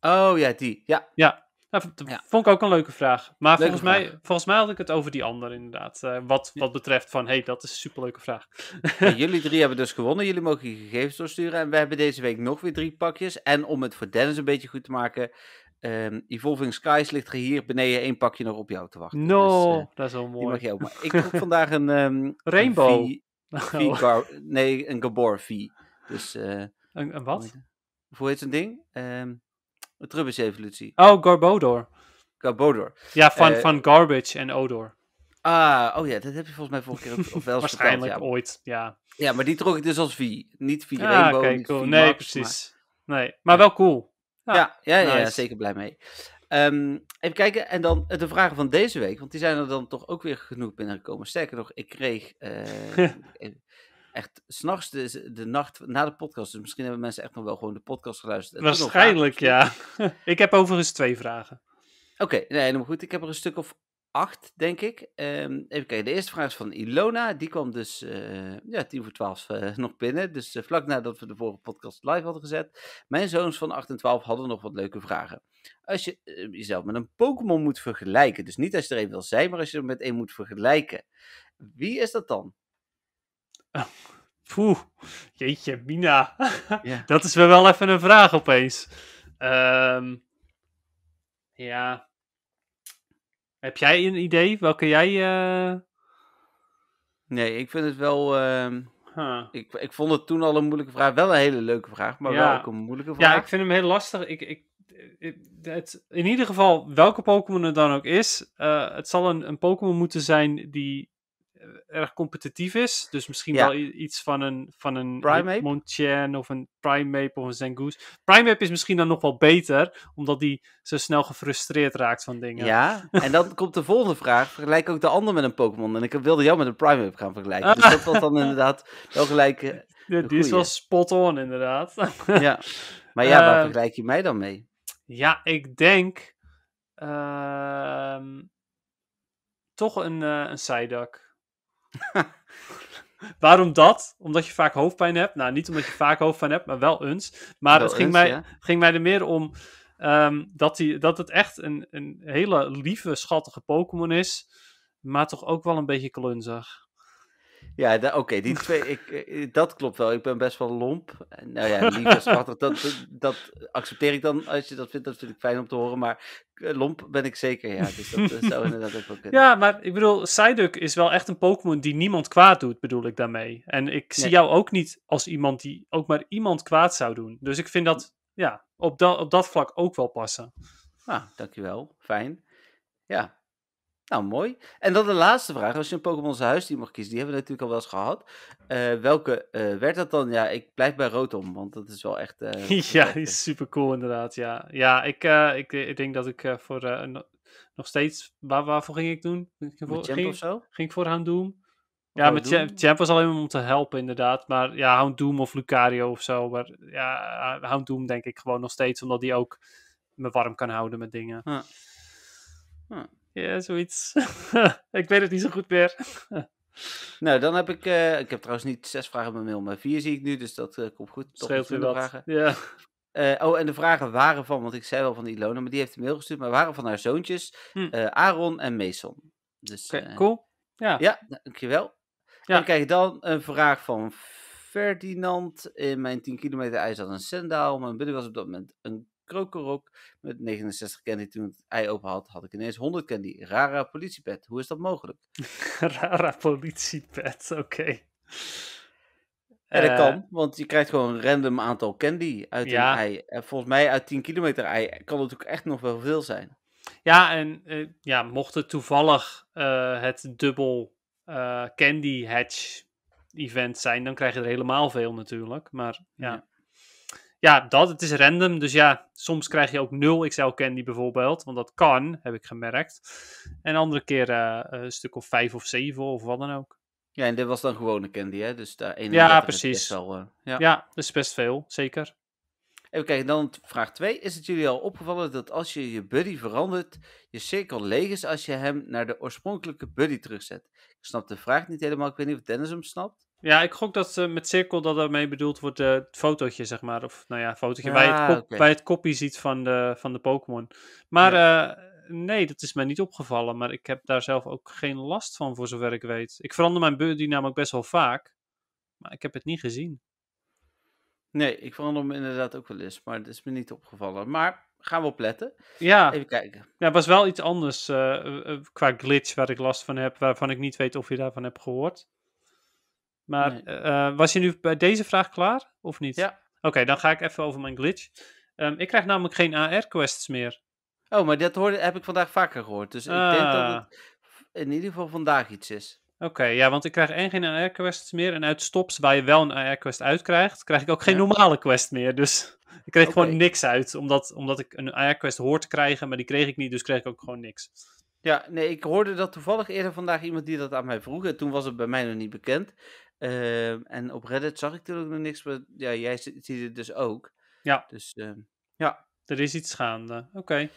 Speaker 2: Oh ja, die. Ja. Ja, dat nou, vond ik ook een leuke vraag. Maar volgens, Mij, volgens mij had ik het over die ander inderdaad. Eh, wat, wat betreft van, hé, hey, dat is een superleuke vraag.
Speaker 1: jullie drie hebben dus gewonnen. Jullie mogen je gegevens doorsturen. En we hebben deze week nog weer drie pakjes. En om het voor Dennis een beetje goed te maken... Ehm, Evolving Skies ligt er hier beneden één pakje nog op jou te
Speaker 2: wachten. No, dus, eh, dat is wel mooi. Ik heb vandaag een... Ehm, Rainbow. v, v
Speaker 1: oh. nee, een Gabor V. Dus... Eh, een, een wat? Hoe heet zo'n ding? Um, de Trubbish-evolutie.
Speaker 2: Oh, Garbodor.
Speaker 1: Garbodor. Ja, van, eh, van
Speaker 2: Garbage en Odor. Ah, oh ja, dat heb je volgens mij vorige keer ook, wel eens Waarschijnlijk ooit, ja.
Speaker 1: Ja, maar die trok ik dus als V. Niet V ah, okay, cool. Nee, precies.
Speaker 2: Maar... Nee, maar wel cool. Ja, ja, ja, ja zeker
Speaker 1: blij mee. Ehm, even kijken, en dan eh, de vragen van deze week, want die zijn er dan toch ook weer genoeg binnengekomen. Sterker nog, ik kreeg, eh, echt s'nachts de, de nacht na de podcast. Dus misschien hebben mensen echt nog wel gewoon de podcast geluisterd. Waarschijnlijk, ja.
Speaker 2: ik heb overigens twee vragen. Oké, nee, helemaal
Speaker 1: goed. Ik heb er een stuk of acht, denk ik. Ehm, even kijken, de eerste vraag is van Ilona. Die kwam dus eh, ja, tien voor twaalf eh, nog binnen. Dus eh, vlak nadat we de vorige podcast live hadden gezet. Mijn zoons van 8 en 12 hadden nog wat leuke vragen. Als je jezelf met een Pokémon moet vergelijken. Dus niet als je er een wil zijn, maar als je er met een moet vergelijken. Wie is dat dan?
Speaker 2: Poeh, jeetje, Mina. Dat is wel even een vraag opeens. Ehm, ja. Heb jij een idee? Welke jij... Eh, nee, ik vind het wel... Ehm,
Speaker 1: ik, ik vond het toen al een moeilijke vraag. Wel een hele leuke vraag, maar wel ook een moeilijke vraag. Ja, ik
Speaker 2: vind hem heel lastig. Ik, ik, het, in ieder geval, welke Pokémon het dan ook is... Eh, het zal een, een Pokémon moeten zijn die eh, erg competitief is. Dus misschien wel iets van een, van een Primeape? Montien of een Primeape of een Prime Primeape is misschien dan nog wel beter, omdat die zo snel gefrustreerd raakt van dingen. Ja, en dan komt de volgende
Speaker 1: vraag. Vergelijk ook de ander met een Pokémon. En ik wilde jou met een Map gaan vergelijken. Dus dat was dan inderdaad wel gelijk... Uh, die is wel
Speaker 2: spot on, inderdaad. ja,
Speaker 1: maar ja, waar ehm, vergelijk je mij dan mee?
Speaker 2: Ja, ik denk... Ehm, toch een, uh, een Psyduck. Waarom dat? Omdat je vaak hoofdpijn hebt. Nou, niet omdat je vaak hoofdpijn hebt, maar wel eens. Maar het ging, mij, ging mij er meer om ehm, dat, die, dat het echt een, een hele lieve, schattige Pokémon is. Maar toch ook wel een beetje klunzig.
Speaker 1: Ja, oké, die twee, ik, eh, eh, dat klopt wel. Ik ben best wel lomp. Nou ja, lief en dat, dat accepteer ik dan als je dat vindt. Dat vind ik fijn om te horen, maar eh, lomp ben ik zeker, ja. Dus dat zou inderdaad ook wel kunnen. Ja,
Speaker 2: maar ik bedoel, Psyduck is wel echt een Pokémon die niemand kwaad doet, bedoel ik daarmee. En ik zie jou ook niet als iemand die ook maar iemand kwaad zou doen. Dus ik vind dat, ja, op, dat op dat vlak ook wel passen. Nou, dankjewel. Fijn. Ja,
Speaker 1: nou, mooi. En dan de laatste vraag. Als je een Pokémon zijn huisdier mag kiezen, die hebben we natuurlijk al wel eens gehad. Eh, welke eh, werd dat dan? Ja, ik blijf bij Rotom, want dat is wel echt... Eh, ja, die
Speaker 2: is super cool inderdaad, ja. Ja, ik, ik, ik denk dat ik voor nog steeds... Waar, waarvoor ging ik doen? Ging ik voor, ging, of zo? Ging ik voor Houndoom? Ja, met Champ was alleen om te helpen, inderdaad. Maar ja, Houndoom of Lucario of zo. Maar ja, Houndoom denk ik gewoon nog steeds, omdat die ook me warm kan houden met dingen. Huh. Ja, zoiets. ik weet het niet zo goed meer. nou, dan heb ik... Eh, ik heb trouwens niet zes
Speaker 1: vragen op mijn mail, maar vier zie ik nu. Dus dat eh, komt goed. toch Scheelt u Vragen. Ja. Eh, oh, en de vragen waren van, want ik zei wel van Ilona, maar die heeft een mail gestuurd, maar waren van haar zoontjes, hm. Aaron en Mason. Dus, cool. Ja. ja, dankjewel. dan krijg je dan een vraag van Ferdinand. In mijn 10 kilometer ijs had een sendaal. Mijn buddy was op dat moment een Krokorok. Met 69 candy toen het ei open had, had ik ineens 100 candy. Rara politiepet. Hoe is dat mogelijk?
Speaker 2: Rara politiepet, oké. En dat eh, kan,
Speaker 1: want je krijgt gewoon een random aantal candy uit ja. een ei. En volgens mij uit
Speaker 2: 10 kilometer ei kan het ook echt nog wel veel zijn. Ja, en eh, ja, mocht het toevallig eh, het dubbel candy hatch event zijn, dan krijg je er helemaal veel natuurlijk. Maar ja ja, dat. Het is random. Dus ja, soms krijg je ook 0 XL candy bijvoorbeeld. Want dat kan, heb ik gemerkt. En andere keer eh, een stuk of 5 of 7 of wat dan ook. Ja, en dit was dan gewone candy, hè? Dus daar één Ja, precies. Al, eh, ja. ja, dat is best veel, zeker. Even kijken, dan vraag
Speaker 1: 2. Is het jullie al opgevallen dat als je je buddy verandert, je cirkel leeg is als je hem naar de oorspronkelijke buddy terugzet? Ik snap de vraag niet helemaal. Ik weet niet of Dennis hem snapt.
Speaker 2: Ja, ik gok dat met cirkel dat daarmee bedoeld wordt eh, het fotootje, zeg maar. Of nou ja, fotootje ja, je het ah, okay. het kopje ziet van de, van de Pokémon. Maar eh, nee, dat is mij niet opgevallen. Maar ik heb daar zelf ook geen last van, voor zover ik weet. Ik verander mijn buddy namelijk best wel vaak. Maar ik heb het niet gezien.
Speaker 1: Nee, ik verander hem inderdaad ook wel eens. Maar het is me niet opgevallen. Maar gaan we opletten. Ja. Even kijken.
Speaker 2: Ja, was wel iets anders eh, qua glitch waar ik last van heb. Waarvan ik niet weet of je daarvan hebt gehoord. Maar eh, was je nu bij deze vraag klaar of niet? Ja. Oké, dan ga ik even over mijn glitch. Ehm, ik krijg namelijk geen AR-quests meer. Oh, maar dat hoorde, heb ik vandaag vaker gehoord. Dus ik denk dat ah. het
Speaker 1: in ieder geval vandaag iets is.
Speaker 2: Oké, ja, want ik krijg één geen AR-quests meer. En uit stops waar je wel een AR-quest uitkrijgt, krijg ik ook geen normale quest meer. Dus ik kreeg gewoon niks uit. Omdat, omdat ik een AR-quest hoor te krijgen, maar die kreeg ik niet. Dus kreeg ik ook gewoon niks.
Speaker 1: Ja, nee, ik hoorde dat toevallig eerder vandaag iemand die dat aan mij vroeg. En toen was het bij mij nog niet bekend. Ehm, en op Reddit zag ik natuurlijk nog niks, maar ja, jij ziet het dus ook. Ja. Dus ehm, ja. Er is iets gaande. Oké.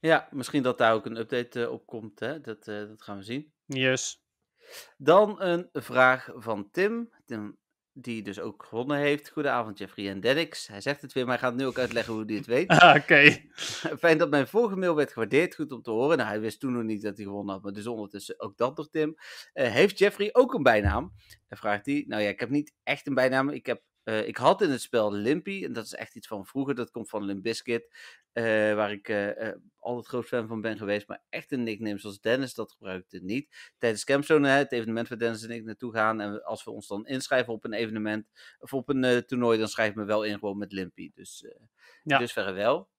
Speaker 1: Ja, misschien dat daar ook een update eh, op komt. Hè? Dat, eh, dat gaan we zien. Yes. Dan een vraag van Tim. Tim die dus ook gewonnen heeft. Goedenavond, Jeffrey en Denix. Hij zegt het weer, maar hij gaat nu ook uitleggen hoe hij het weet. Ah, oké. Fijn dat mijn vorige mail werd gewaardeerd. Goed om te horen. Nou, hij wist toen nog niet dat hij gewonnen had, maar dus ondertussen ook dat nog Tim. Eh, heeft Jeffrey ook een bijnaam? Dan vraagt hij. Nou ja, ik heb niet echt een bijnaam. Ik heb eh, ik had in het spel Limpy, en dat is echt iets van vroeger, dat komt van Limbiskit, uh, eh, waar ik eh, altijd groot fan van ben geweest, maar echt een nickname zoals Dennis, dat gebruikte niet. Tijdens Campzone, het evenement waar Dennis en ik naartoe gaan, en als we ons dan inschrijven op een evenement, of op een toernooi, dan schrijf ik me wel in gewoon met Limpy. Dus ja. dus wel.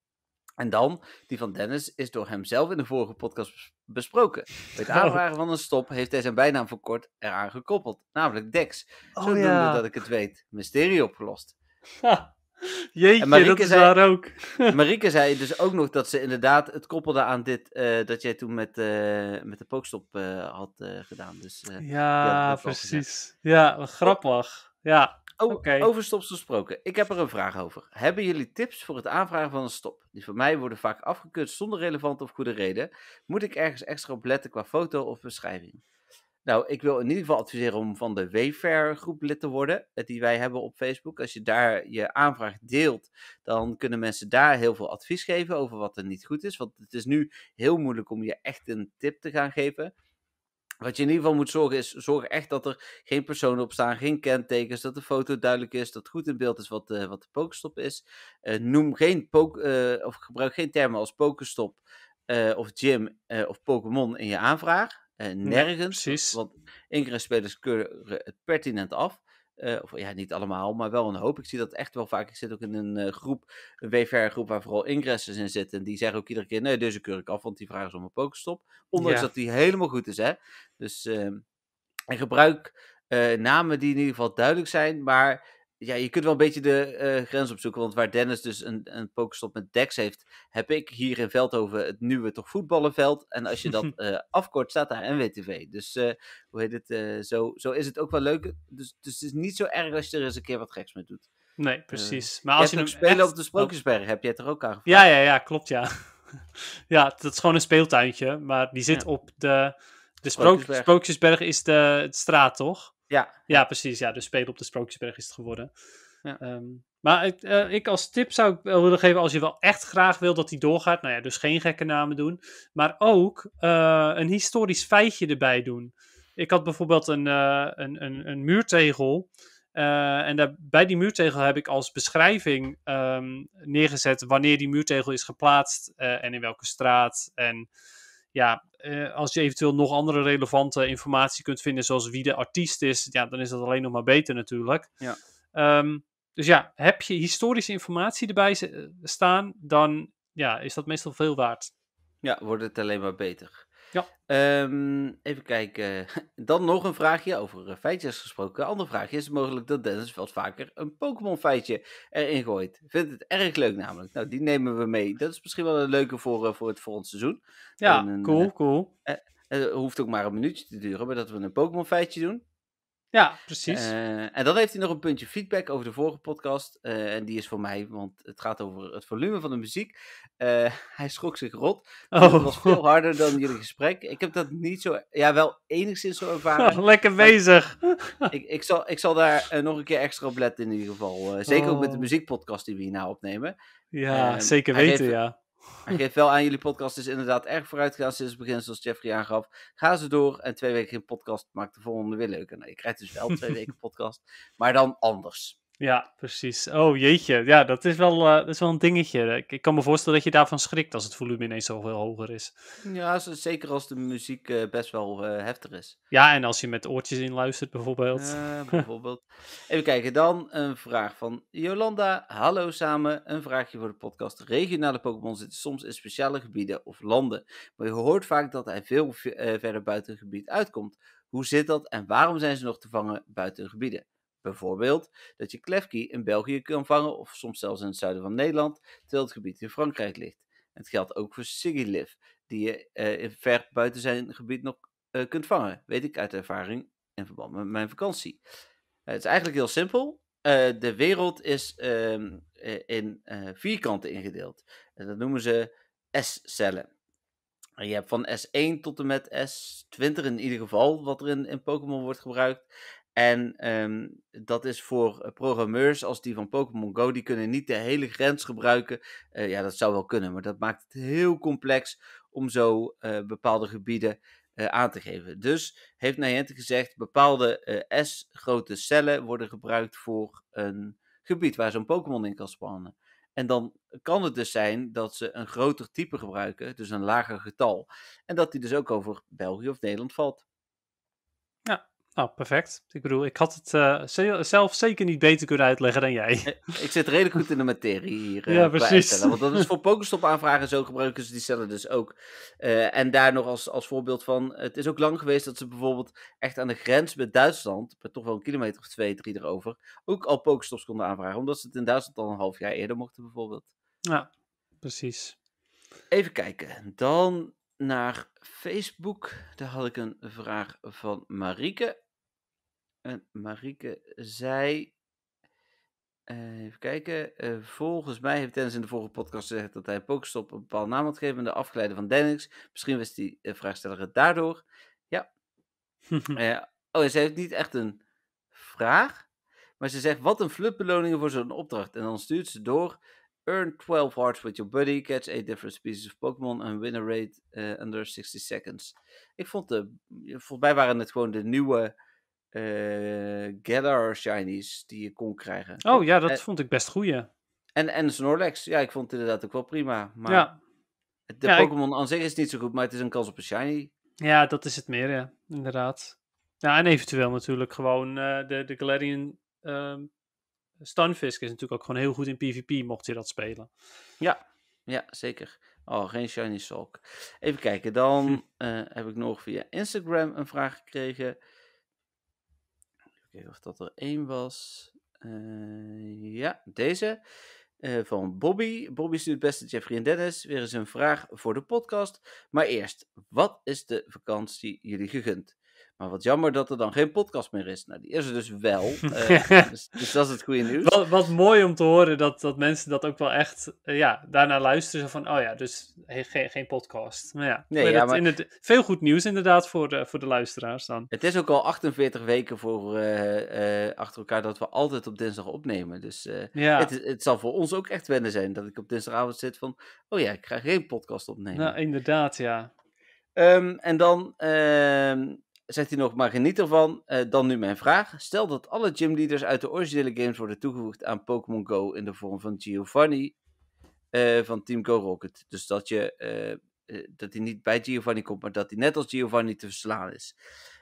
Speaker 1: En dan, die van Dennis is door hemzelf in de vorige podcast besproken. Bij het oh. aanvragen van een stop heeft hij zijn bijnaam voor kort eraan gekoppeld, namelijk Dex. Oh, Zo oh, dat ik het weet. Mysterie opgelost.
Speaker 3: Ha. Jeetje, dat is waar ook.
Speaker 1: Marike zei dus ook nog dat ze inderdaad het koppelde aan dit eh, dat jij toen met, eh, met de pookstop eh, had gedaan. Dus, ja, precies.
Speaker 2: Ja, grappig.
Speaker 1: Ja, over stops gesproken. Ik heb er een vraag over. Hebben jullie tips voor het aanvragen van een stop? Die van mij worden vaak afgekeurd zonder relevante of goede reden. Moet ik ergens extra op letten qua foto of beschrijving? Nou, ik wil in ieder geval adviseren om van de Wayfair groep lid te worden, eh, die wij hebben op Facebook. Als je daar je aanvraag deelt, dan kunnen mensen daar heel veel advies geven over wat er niet goed is. Want het is nu heel moeilijk om je echt een tip te gaan geven. Wat je in ieder geval moet zorgen is, zorg echt dat er geen personen op staan, geen kentekens, dat de foto duidelijk is, dat goed in beeld is wat, eh, wat de pokestop is. Eh, noem geen pok eh, of gebruik geen termen als pokestop of gym of Pokémon in je aanvraag. nergens, nee, precies. want Ingress spelers keuren het pertinent af. Eh, ja, niet allemaal, maar wel een hoop. Ik zie dat echt wel vaak. Ik zit ook in een eh, groep, een WVR-groep, waar vooral ingressers in zitten. En die zeggen ook iedere keer: nee, deze keur ik af, want die vragen ze om een pokestop. Ondanks dat die helemaal goed is, hè. Dus ehm, en gebruik eh, namen die in ieder geval duidelijk zijn, maar ja, je kunt wel een beetje de uh, grens opzoeken. Want waar Dennis dus een, een pokerstop met Dex heeft, heb ik hier in Veldhoven het nieuwe toch voetballenveld. En als je dat eh, afkort, staat daar NWTV. Dus eh, hoe heet het? zo, zo is het ook wel leuk. Dus, dus het is niet zo erg als je er eens een keer wat geks mee doet. Nee, precies. maar als je, nog ook spelen op de Sprookjesberg, heb jij het er ook aan
Speaker 2: gevraagd? Ja, ja, ja, klopt ja. ja, dat is gewoon een speeltuintje. Maar die zit op de... De Sprookjesberg. is de, de straat, toch? Ja. ja, precies. Ja, dus spelen op de Sprookjesberg is het geworden. Ja. Ehm, maar ik, eh, ik, als tip zou ik willen geven, als je wel echt graag wil dat die doorgaat, nou ja, dus geen gekke namen doen. Maar ook eh, een historisch feitje erbij doen. Ik had bijvoorbeeld een, eh, een, een, een, muurtegel. en bij die muurtegel heb ik als beschrijving ehm, neergezet wanneer die muurtegel is geplaatst en in welke straat. En ja, eh, als je eventueel nog andere relevante informatie kunt vinden, zoals wie de artiest is, ja, dan is dat alleen nog maar beter natuurlijk. Ja. Ehm, dus ja, heb je historische informatie erbij eh, staan, dan ja, is dat meestal veel waard.
Speaker 1: Ja, wordt het alleen maar beter.
Speaker 2: Ehm,
Speaker 1: even kijken. Dan nog een vraagje over eh, feitjes gesproken. Andere vraagje. Is het mogelijk dat Dennis wel vaker een Pokémon feitje erin gooit? Vindt het erg leuk namelijk. Nou, die nemen we mee. Dat is misschien wel een leuke voor, eh, voor het volgende seizoen. Ja, cool, eh, cool. het hoeft ook maar een minuutje te duren, maar dat we een Pokémon feitje doen. Ja, precies. Eh, en dan heeft hij nog een puntje feedback over de vorige podcast. Eh, en die is voor mij, want het gaat over het volume van de muziek. Eh, hij schrok zich rot. Oh. Het was veel harder dan jullie gesprek. Ik heb dat niet zo, ja, wel enigszins zo ervaren. lekker bezig. Ik, ik, zal, ik zal daar nog een keer extra op letten in ieder geval. zeker ook met de oh. muziekpodcast die we hierna opnemen. Ja, ehm, zeker weten, ja. Hij geeft wel aan, jullie podcast is inderdaad erg vooruit gegaan sinds het begin, zoals Jeffrey aangaf. Ga ze door en twee weken geen podcast maakt de volgende weer leuker. nou, je krijgt dus wel twee weken podcast, maar dan anders.
Speaker 2: Ja, precies. Oh jeetje, ja, dat is wel, eh, dat is wel een dingetje. Ik, kan me voorstellen dat je daarvan schrikt als het volume ineens zoveel hoger is.
Speaker 1: Ja, zeker als de muziek eh, best wel eh, heftig is.
Speaker 2: Ja, en als je met oortjes in luistert bijvoorbeeld.
Speaker 1: bijvoorbeeld. Even kijken, dan een vraag van Jolanda. Hallo samen, een vraagje voor de podcast. Regionale Pokémon zitten soms in speciale gebieden of landen, maar je hoort vaak dat hij veel verder buiten het gebied uitkomt. Hoe zit dat en waarom zijn ze nog te vangen buiten gebieden? Bijvoorbeeld dat je klefki in België kan vangen of soms zelfs in het zuiden van Nederland, terwijl het gebied in Frankrijk ligt. Het geldt ook voor sigilif, die je eh, in ver buiten zijn gebied nog eh, kunt vangen, weet ik uit ervaring in verband met mijn vakantie. Eh, het is eigenlijk heel simpel. de wereld is ehm, in vierkanten ingedeeld. En dat noemen ze S-cellen. Je hebt van S1 tot en met S20 in ieder geval, wat er in, in Pokémon wordt gebruikt. En ehm, dat is voor eh, programmeurs als die van Pokémon Go, die kunnen niet de hele grens gebruiken. Eh, ja, dat zou wel kunnen, maar dat maakt het heel complex om zo eh, bepaalde gebieden aan te geven. Dus heeft Niantic gezegd, bepaalde S-grote cellen worden gebruikt voor een gebied waar zo'n Pokémon in kan spannen. En dan kan het dus zijn dat ze een groter type gebruiken, dus een lager getal. En dat die dus ook over België of
Speaker 2: Nederland valt. Nou, perfect. Ik bedoel, ik had het eh, zelf zeker niet beter kunnen uitleggen dan jij. Eh, ik zit redelijk goed in de materie hier. Uh, ja, precies. Want dat is voor
Speaker 1: Pokestop aanvragen zo gebruiken ze die cellen dus ook. en daar nog als, als voorbeeld van, het is ook lang geweest dat ze bijvoorbeeld echt aan de grens met Duitsland, met toch wel een kilometer of twee, drie erover, ook al Pokestops konden aanvragen. Omdat ze het in Duitsland al een half jaar eerder mochten bijvoorbeeld. Ja, precies. Even kijken. Dan naar Facebook. Daar had ik een vraag van Marieke. En Marieke zei. Eh, even kijken. Eh, volgens mij heeft Dennis in de vorige podcast gezegd dat hij Pokestop een bepaalde naam had gegeven. de afgeleide van Dennis. Misschien wist die eh, vraagsteller het daardoor. Ja. oh, ze heeft niet echt een vraag. Maar ze zegt: Wat een flutbeloningen voor zo'n opdracht. En dan stuurt ze door. Earn 12 hearts with your buddy. Catch 8 different species of Pokémon. En win a raid under 60 seconds. Ik vond de. Volgens mij waren het gewoon de nieuwe uh, Gather Shinies die je kon krijgen. Oh ja, dat eh,
Speaker 2: vond ik best goed,
Speaker 1: En, en Snorlax, ja, ik vond het inderdaad ook wel prima. Maar ja. de Pokémon aan zich is niet zo goed, maar het is een kans op een Shiny.
Speaker 2: Ja, dat is het meer, ja. inderdaad. Ja, en eventueel natuurlijk gewoon eh, de, de Galarian ehm, Stunfisk is natuurlijk ook gewoon heel goed in PvP, mocht je dat spelen.
Speaker 1: Ja, ja zeker. Oh, geen shiny sock. Even kijken, dan heb ik nog via Instagram een vraag gekregen of dat er één was. Eh, ja, deze. Eh, van Bobby. Bobby stuurt beste Jeffrey en Dennis. Weer eens een vraag voor de podcast. Maar eerst, wat is de vakantie jullie gegund? Maar wat jammer dat er dan geen podcast meer is. Nou, die is er dus wel. Eh, dus,
Speaker 2: dus, dat is het goede nieuws. Wat, wat, mooi om te horen dat, dat mensen dat ook wel echt uh, ja, daarna luisteren. Van, oh ja, dus geen, geen podcast. Maar ja, nee, maar dat, in het, veel goed nieuws inderdaad voor de, voor de luisteraars dan.
Speaker 1: Het is ook al 48 weken voor, eh, achter elkaar dat we altijd op dinsdag opnemen. Dus ja. het, het zal voor ons ook echt wennen zijn dat ik op dinsdagavond zit van... Oh ja, ik ga geen podcast opnemen. Nou,
Speaker 2: inderdaad, ja. Ehm, en dan
Speaker 1: ehm, zegt hij nog, maar geniet ervan. Eh, dan nu mijn vraag. Stel dat alle gymleaders uit de originele games worden toegevoegd aan Pokémon Go in de vorm van Giovanni eh, van Team Go Rocket. Dus dat, je, eh, dat hij niet bij Giovanni komt, maar dat hij net als Giovanni te verslaan is.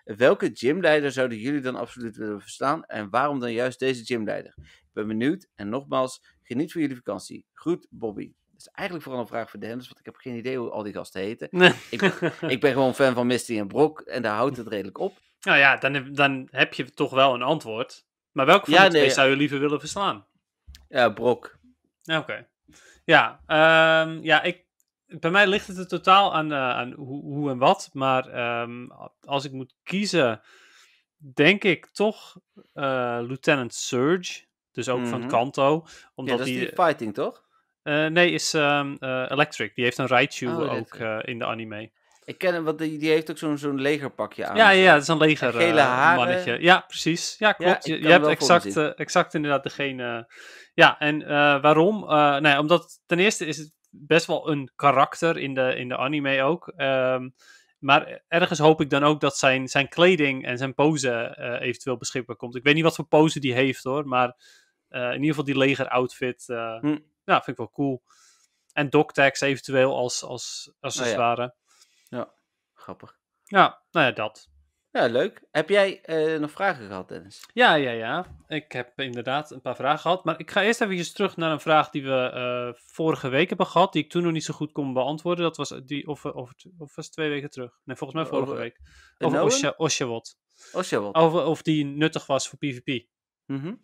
Speaker 1: Welke gymleider zouden jullie dan absoluut willen verslaan en waarom dan juist deze gymleider? Ik ben benieuwd en nogmaals, geniet van jullie vakantie. Groet Bobby. Dat is eigenlijk vooral een vraag voor Dennis, want ik heb geen idee hoe al die gasten heten. Ik, ik, ben gewoon fan van Misty en Brock en daar houdt het redelijk op.
Speaker 2: Nou ja, dan, dan heb je toch wel een antwoord. Maar welke van ja, de twee zou je liever willen verslaan? Ja, Brock. Oké. Ja, ehm, ja ik, bij mij ligt het er totaal aan, eh, aan hoe, hoe, en wat. Maar ehm, als ik moet kiezen, denk ik toch eh, Lieutenant Surge. Dus ook van mhm. Kanto. Omdat ja, dat is die, die fighting, toch? Eh, nee, is ehm, eh, Electric. Die heeft een Raichu oh, ook eh. in de anime. Ik ken hem, want die, die heeft ook zo'n zo'n
Speaker 1: legerpakje aan. Ja, ja, dat is een leger gele mannetje. Ja, precies. Ja, klopt. je, hebt exact,
Speaker 2: exact inderdaad degene... Ja, en waarom? nee, nou omdat ten eerste is het best wel een karakter in de, in de anime ook. Ehm, maar ergens hoop ik dan ook dat zijn, zijn kleding en zijn pose eventueel beschikbaar komt. Ik weet niet wat voor pose die heeft hoor, maar in ieder geval die leger outfit... Hm ja, vind ik wel cool. En DocTags eventueel als, als nou accessoire. ja. ja. grappig. Ja, nou ja, dat.
Speaker 1: Ja, leuk. Heb jij eh, nog vragen gehad,
Speaker 2: Dennis? Ja, ja, ja. Ik heb inderdaad een paar vragen gehad. Maar ik ga eerst even terug naar een vraag die we eh, vorige week hebben gehad. Die ik toen nog niet zo goed kon beantwoorden. Dat was eh, die, of, of, of was twee weken terug? Nee, volgens mij vorige week. Over Osha, Oshawott. Oshawott. Over of die nuttig was voor PvP. Mhm.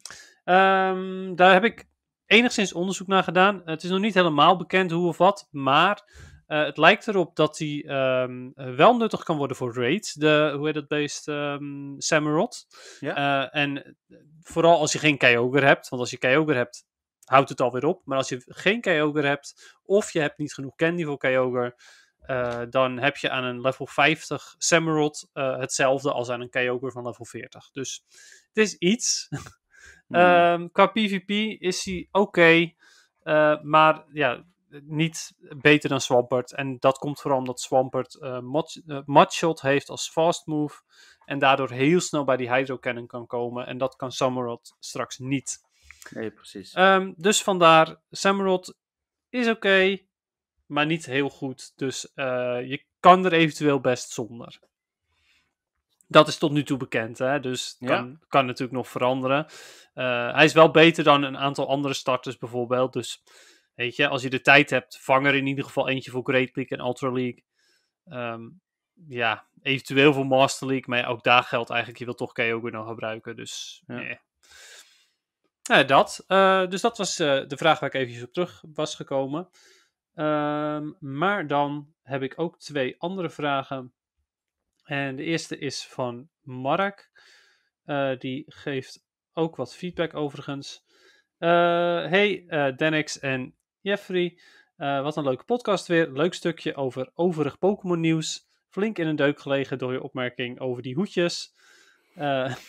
Speaker 2: Ehm, daar heb ik enigszins onderzoek naar gedaan. Eh, het is nog niet helemaal bekend hoe of wat, maar eh, het lijkt erop dat hij ehm, eh, wel nuttig kan worden voor raids. De, hoe heet dat beest? Um, Samurott. Ja. en vooral als je geen Kyogre hebt. Want als je Kyogre hebt, houdt het alweer op. Maar als je geen Kyogre hebt, of je hebt niet genoeg candy voor Kyogre... dan heb je aan een level 50 Samurott hetzelfde als aan een Kyogre van level 40. Dus het is iets. Hmm. Ehm, qua PvP is hij oké, eh, maar ja, niet beter dan Swampert. En dat komt vooral omdat Swampert uh, Mudshot heeft als fast move. En daardoor heel snel bij die Hydro Cannon kan komen. En dat kan Samurott straks niet. Nee, precies. Ehm, dus vandaar, Samurott is oké, maar niet heel goed. Dus je kan er eventueel best zonder dat is tot nu toe bekend, hè? dus kan, ja. kan natuurlijk nog veranderen. Eh, hij is wel beter dan een aantal andere starters bijvoorbeeld. Dus weet je, als je de tijd hebt, vang er in ieder geval eentje voor Great League en Ultra League. Ehm, ja, eventueel voor Master League, maar ook daar geldt eigenlijk, je wil toch Kyogre nog gebruiken. Dus ja. Nou, dat. Eh, dus dat was eh, de vraag waar ik eventjes op terug was gekomen. Ehm, maar dan heb ik ook twee andere vragen en de eerste is van Mark. Eh, die geeft ook wat feedback overigens. Eh, hey uh, Denix en Jeffrey. wat een leuke podcast weer. Leuk stukje over overig Pokémon nieuws. Flink in een deuk gelegen door je opmerking over die hoedjes.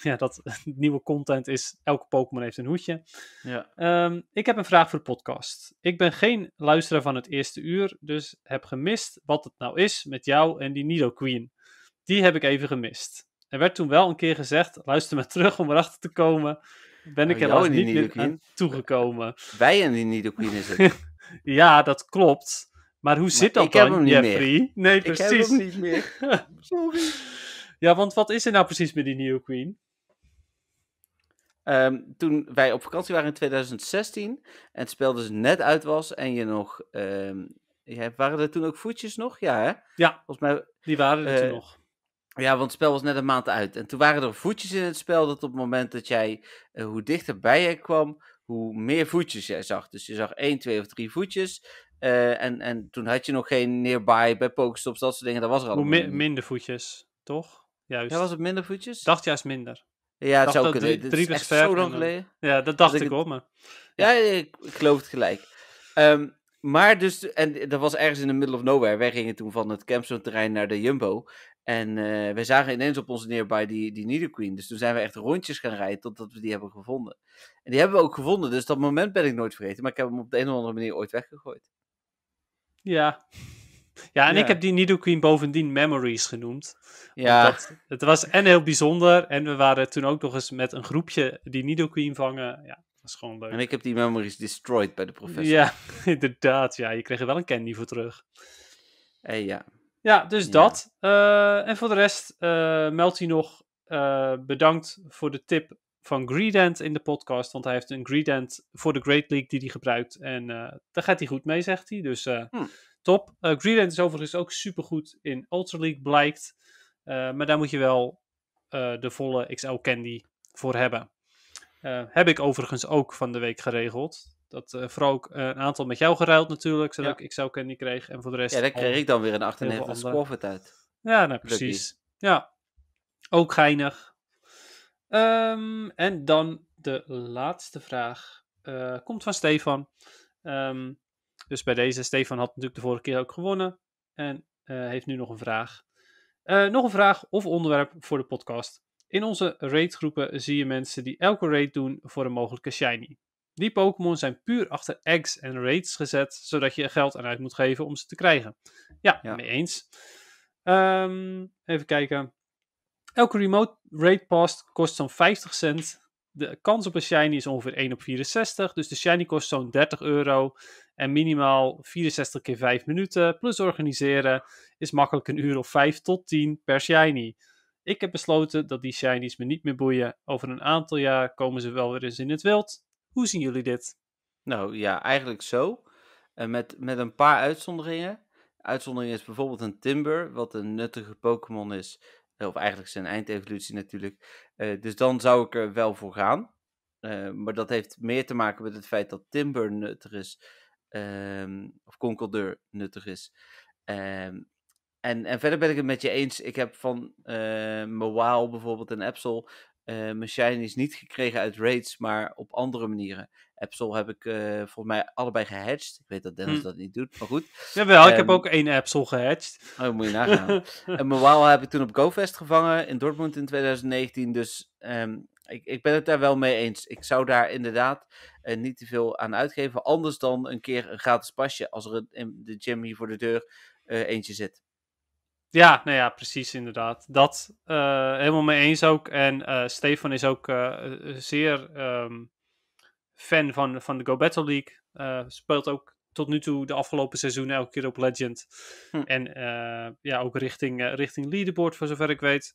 Speaker 2: ja, dat nieuwe content is, elke Pokémon heeft een hoedje. Ja. Ehm, ik heb een vraag voor de podcast. Ik ben geen luisteraar van het eerste uur, dus heb gemist wat het nou is met jou en die Nidoqueen. Die heb ik even gemist. Er werd toen wel een keer gezegd, luister maar terug om erachter te komen. Ben oh, ik er al niet meer aan toegekomen. Wij en die Nido Queen is het. ja, dat klopt. Maar hoe zit maar dat ik dan, heb hem niet Jeffrey? Meer. Nee, precies. Ik heb hem niet
Speaker 3: meer. Sorry.
Speaker 2: Ja, want wat is er nou precies met die Nido Queen? Ehm, toen
Speaker 1: wij op vakantie waren in 2016 en het spel dus net uit was en je nog... Um, waren er toen ook voetjes nog? Ja, hè? Ja, Volgens mij, die waren er uh, toen eh, nog. Ja, want het spel was net een maand uit. En toen waren er voetjes in het spel dat op het moment dat jij, eh, hoe dichterbij je kwam, hoe meer voetjes jij zag. Dus je zag één, twee of drie voetjes. Eh, en, en toen had je nog geen nearby bij Pokestops, dat soort dingen. Dat was er al. Hoe
Speaker 2: minder voetjes, toch? Juist. Ja, was het minder voetjes? Dacht juist minder. Ja, het zou kunnen. Drie, drie is zo lang geleden. Ja, dat dacht ik ook, maar...
Speaker 1: Ja, ik, geloof het gelijk. Ehm, maar dus, en dat was ergens in de middle of nowhere. Wij gingen toen van het campzone terrein naar de Jumbo. En uh, we zagen ineens op onze neer die, die Queen. Dus toen zijn we echt rondjes gaan rijden totdat we die hebben gevonden. En die hebben we ook gevonden, dus dat moment ben ik nooit vergeten. Maar ik heb hem op de een of andere manier ooit weggegooid.
Speaker 2: Ja. Ja, en ik heb die Nido Queen bovendien Memories genoemd. Ja. het was en heel bijzonder. En we waren toen ook nog eens met een groepje die Nido Queen vangen. Ja, dat is gewoon leuk. En ik heb die Memories destroyed bij de professor. Ja, inderdaad. Ja, je kreeg er wel een candy voor terug. En eh, ja, ja, dus dat. Eh, en voor de rest uh, eh, meldt hij nog eh, bedankt voor de tip van Greedent in de podcast. Want hij heeft een Greedent voor de Great League die hij gebruikt. En daar gaat hij goed mee, zegt hij. Dus hmm. top. Greedent is overigens ook supergoed in Ultra League, blijkt. maar daar moet je wel de volle XL Candy voor hebben. heb ik overigens ook van de week geregeld. Dat uh, vooral ook eh, een aantal met jou geruild natuurlijk, zodat ja. ik zou Candy kreeg. En voor de rest... Ja, daar kreeg ik dan weer een 98 Squafford
Speaker 1: uit. Ja, nou precies.
Speaker 2: Ja, ook geinig. Ehm, en dan de laatste vraag. Eh, komt van Stefan. Ehm, dus bij deze, Stefan had natuurlijk de vorige keer ook gewonnen. En heeft nu nog een vraag. nog een vraag of onderwerp voor de podcast. In onze raidgroepen zie je mensen die elke raid doen voor een mogelijke shiny. Die Pokémon zijn puur achter eggs en raids gezet, zodat je er geld aan uit moet geven om ze te krijgen. Ja, ja. mee eens. Ehm, even kijken. Elke remote raid pass kost zo'n 50 cent. De kans op een shiny is ongeveer 1 op 64. Dus de shiny kost zo'n 30 euro. En minimaal 64 keer 5 minuten. Plus organiseren is makkelijk een uur of 5 tot 10 per shiny. Ik heb besloten dat die shinies me niet meer boeien. Over een aantal jaar komen ze wel weer eens in het wild. Hoe zien jullie dit? Nou ja, eigenlijk zo. En eh, met, met een paar
Speaker 1: uitzonderingen. Uitzondering is bijvoorbeeld een Timber, wat een nuttige Pokémon is. Eh, of eigenlijk zijn eindevolutie natuurlijk. Eh, dus dan zou ik er wel voor gaan. maar dat heeft meer te maken met het feit dat Timber nuttig is. Ehm, of Conkeldeur nuttig is. Ehm, en, en verder ben ik het met je eens. Ik heb van uh, Mawile bijvoorbeeld en Epsilon. Uh, eh, mijn is niet gekregen uit raids, maar op andere manieren. Epsol heb ik uh, volgens mij allebei gehedged. Ik weet dat Dennis hm. dat niet doet, maar goed.
Speaker 2: Jawel, um, ik heb ehm, ook één Epsol gehedged. Oh, moet je nagaan.
Speaker 1: en mijn WoW heb ik toen op GoFest gevangen in Dortmund in 2019. Dus ehm, ik, ik, ben het daar wel mee eens. Ik zou daar inderdaad eh, niet te veel aan uitgeven. Anders dan een keer een gratis pasje als er in de gym hier voor de deur eentje zit.
Speaker 2: Ja, nou ja, precies inderdaad. Dat eh, helemaal mee eens ook. En eh, Stefan is ook eh, zeer ehm, fan van, van de Go Battle League. speelt ook tot nu toe de afgelopen seizoenen elke keer op Legend. Hm. En ja, ook richting, richting leaderboard, voor zover ik weet.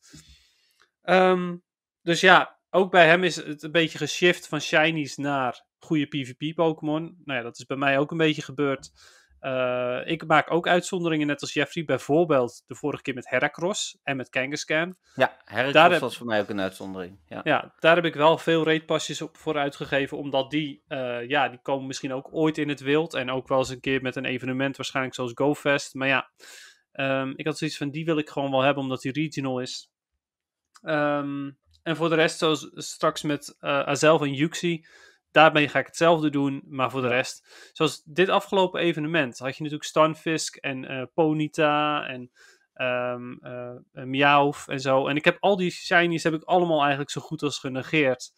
Speaker 2: Ehm, dus ja, ook bij hem is het een beetje geshift van shinies naar goede PvP-Pokémon. Nou ja, dat is bij mij ook een beetje gebeurd. Eh, ik maak ook uitzonderingen, net als Jeffrey. Bijvoorbeeld de vorige keer met Heracross en met Kangaskhan. Ja, Heracross was
Speaker 1: voor mij ook een uitzondering. Ja, ja
Speaker 2: daar heb ik wel veel reetpasjes op voor uitgegeven. Omdat die, eh, ja, die komen misschien ook ooit in het wild. En ook wel eens een keer met een evenement, waarschijnlijk zoals GoFest. Maar ja, ehm, ik had zoiets van, die wil ik gewoon wel hebben, omdat die regional is. Ehm, en voor de rest, zoals straks met uh, eh, Azelf en Yuxi daarmee ga ik hetzelfde doen, maar voor de rest. Zoals dit afgelopen evenement had je natuurlijk Stunfisk en uh, Ponita en um, en zo. En ik heb al die shinies heb ik allemaal eigenlijk zo goed als genegeerd.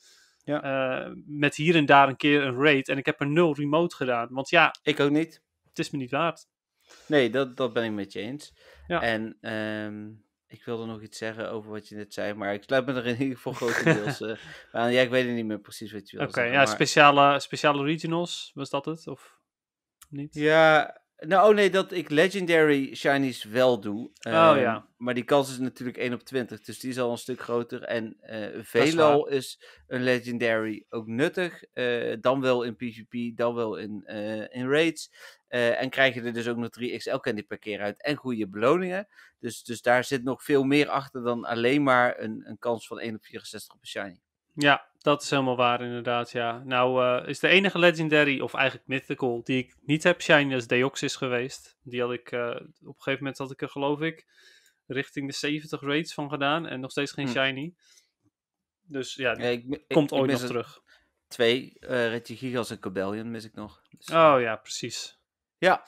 Speaker 2: Ja. met hier en daar een keer een raid. En ik heb er nul remote gedaan. Want ja, ik ook niet. Het is me niet waard. Nee, dat, dat ben ik met je eens. Ja. En um, ik wilde nog iets zeggen
Speaker 1: over wat je net zei, maar ik sluit me er in ieder geval grotendeels eh, aan. Ja, ik weet het niet meer precies wat je wilde Oké, ja,
Speaker 2: speciale, speciale regionals, was dat het? Of niet? Ja,
Speaker 1: nou, oh nee, dat ik Legendary Shinies wel doe. Oh ja. Ehm, maar die kans is natuurlijk 1 op 20, dus die is al een stuk groter. En uh, Velo is, een Legendary ook nuttig. Eh, dan wel in PvP, dan wel in, eh, in raids. en krijg je er dus ook nog 3 XL candy per keer uit en goede beloningen. Dus, dus daar zit nog veel meer achter dan alleen maar een, een kans van 1 op 64 op een Shiny.
Speaker 2: Ja, dat is helemaal waar inderdaad, ja. Nou eh, is de enige Legendary, of eigenlijk Mythical, die ik niet heb shiny is Deoxys geweest. Die had ik, eh, op een gegeven moment had ik er geloof ik richting de 70 raids van gedaan en nog steeds geen hm. shiny. Dus ja, die ik, komt ooit nog terug.
Speaker 1: Twee, uh, eh, Regigigas en Cobellion mis ik nog.
Speaker 2: Dus, oh ja, precies. Ja,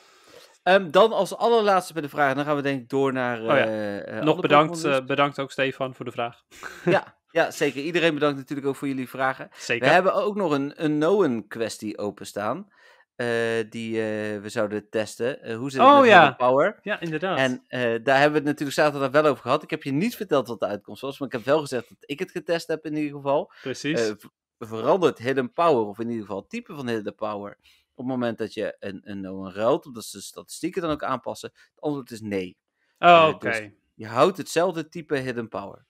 Speaker 1: ehm, dan als allerlaatste bij de vraag, dan gaan we denk ik door naar. oh ja. Nog bedankt, bedankt ook Stefan voor de vraag. ja, Ja, zeker. Iedereen bedankt natuurlijk ook voor jullie vragen. Zeker. We hebben ook nog een unknown kwestie openstaan. Eh, die eh, we zouden testen. Eh, hoe zit het oh met hidden power? Ja, inderdaad. En daar hebben we het natuurlijk zaterdag wel over gehad. Ik heb je niet verteld wat de uitkomst was, maar ik heb wel gezegd dat ik het getest heb in ieder geval. Precies. verandert hidden power, of in ieder geval type van hidden power, op het moment dat je een, een known ruilt, omdat ze de statistieken dan ook aanpassen? Het antwoord is nee.
Speaker 2: Oh, dus oké.
Speaker 1: je houdt hetzelfde type hidden power.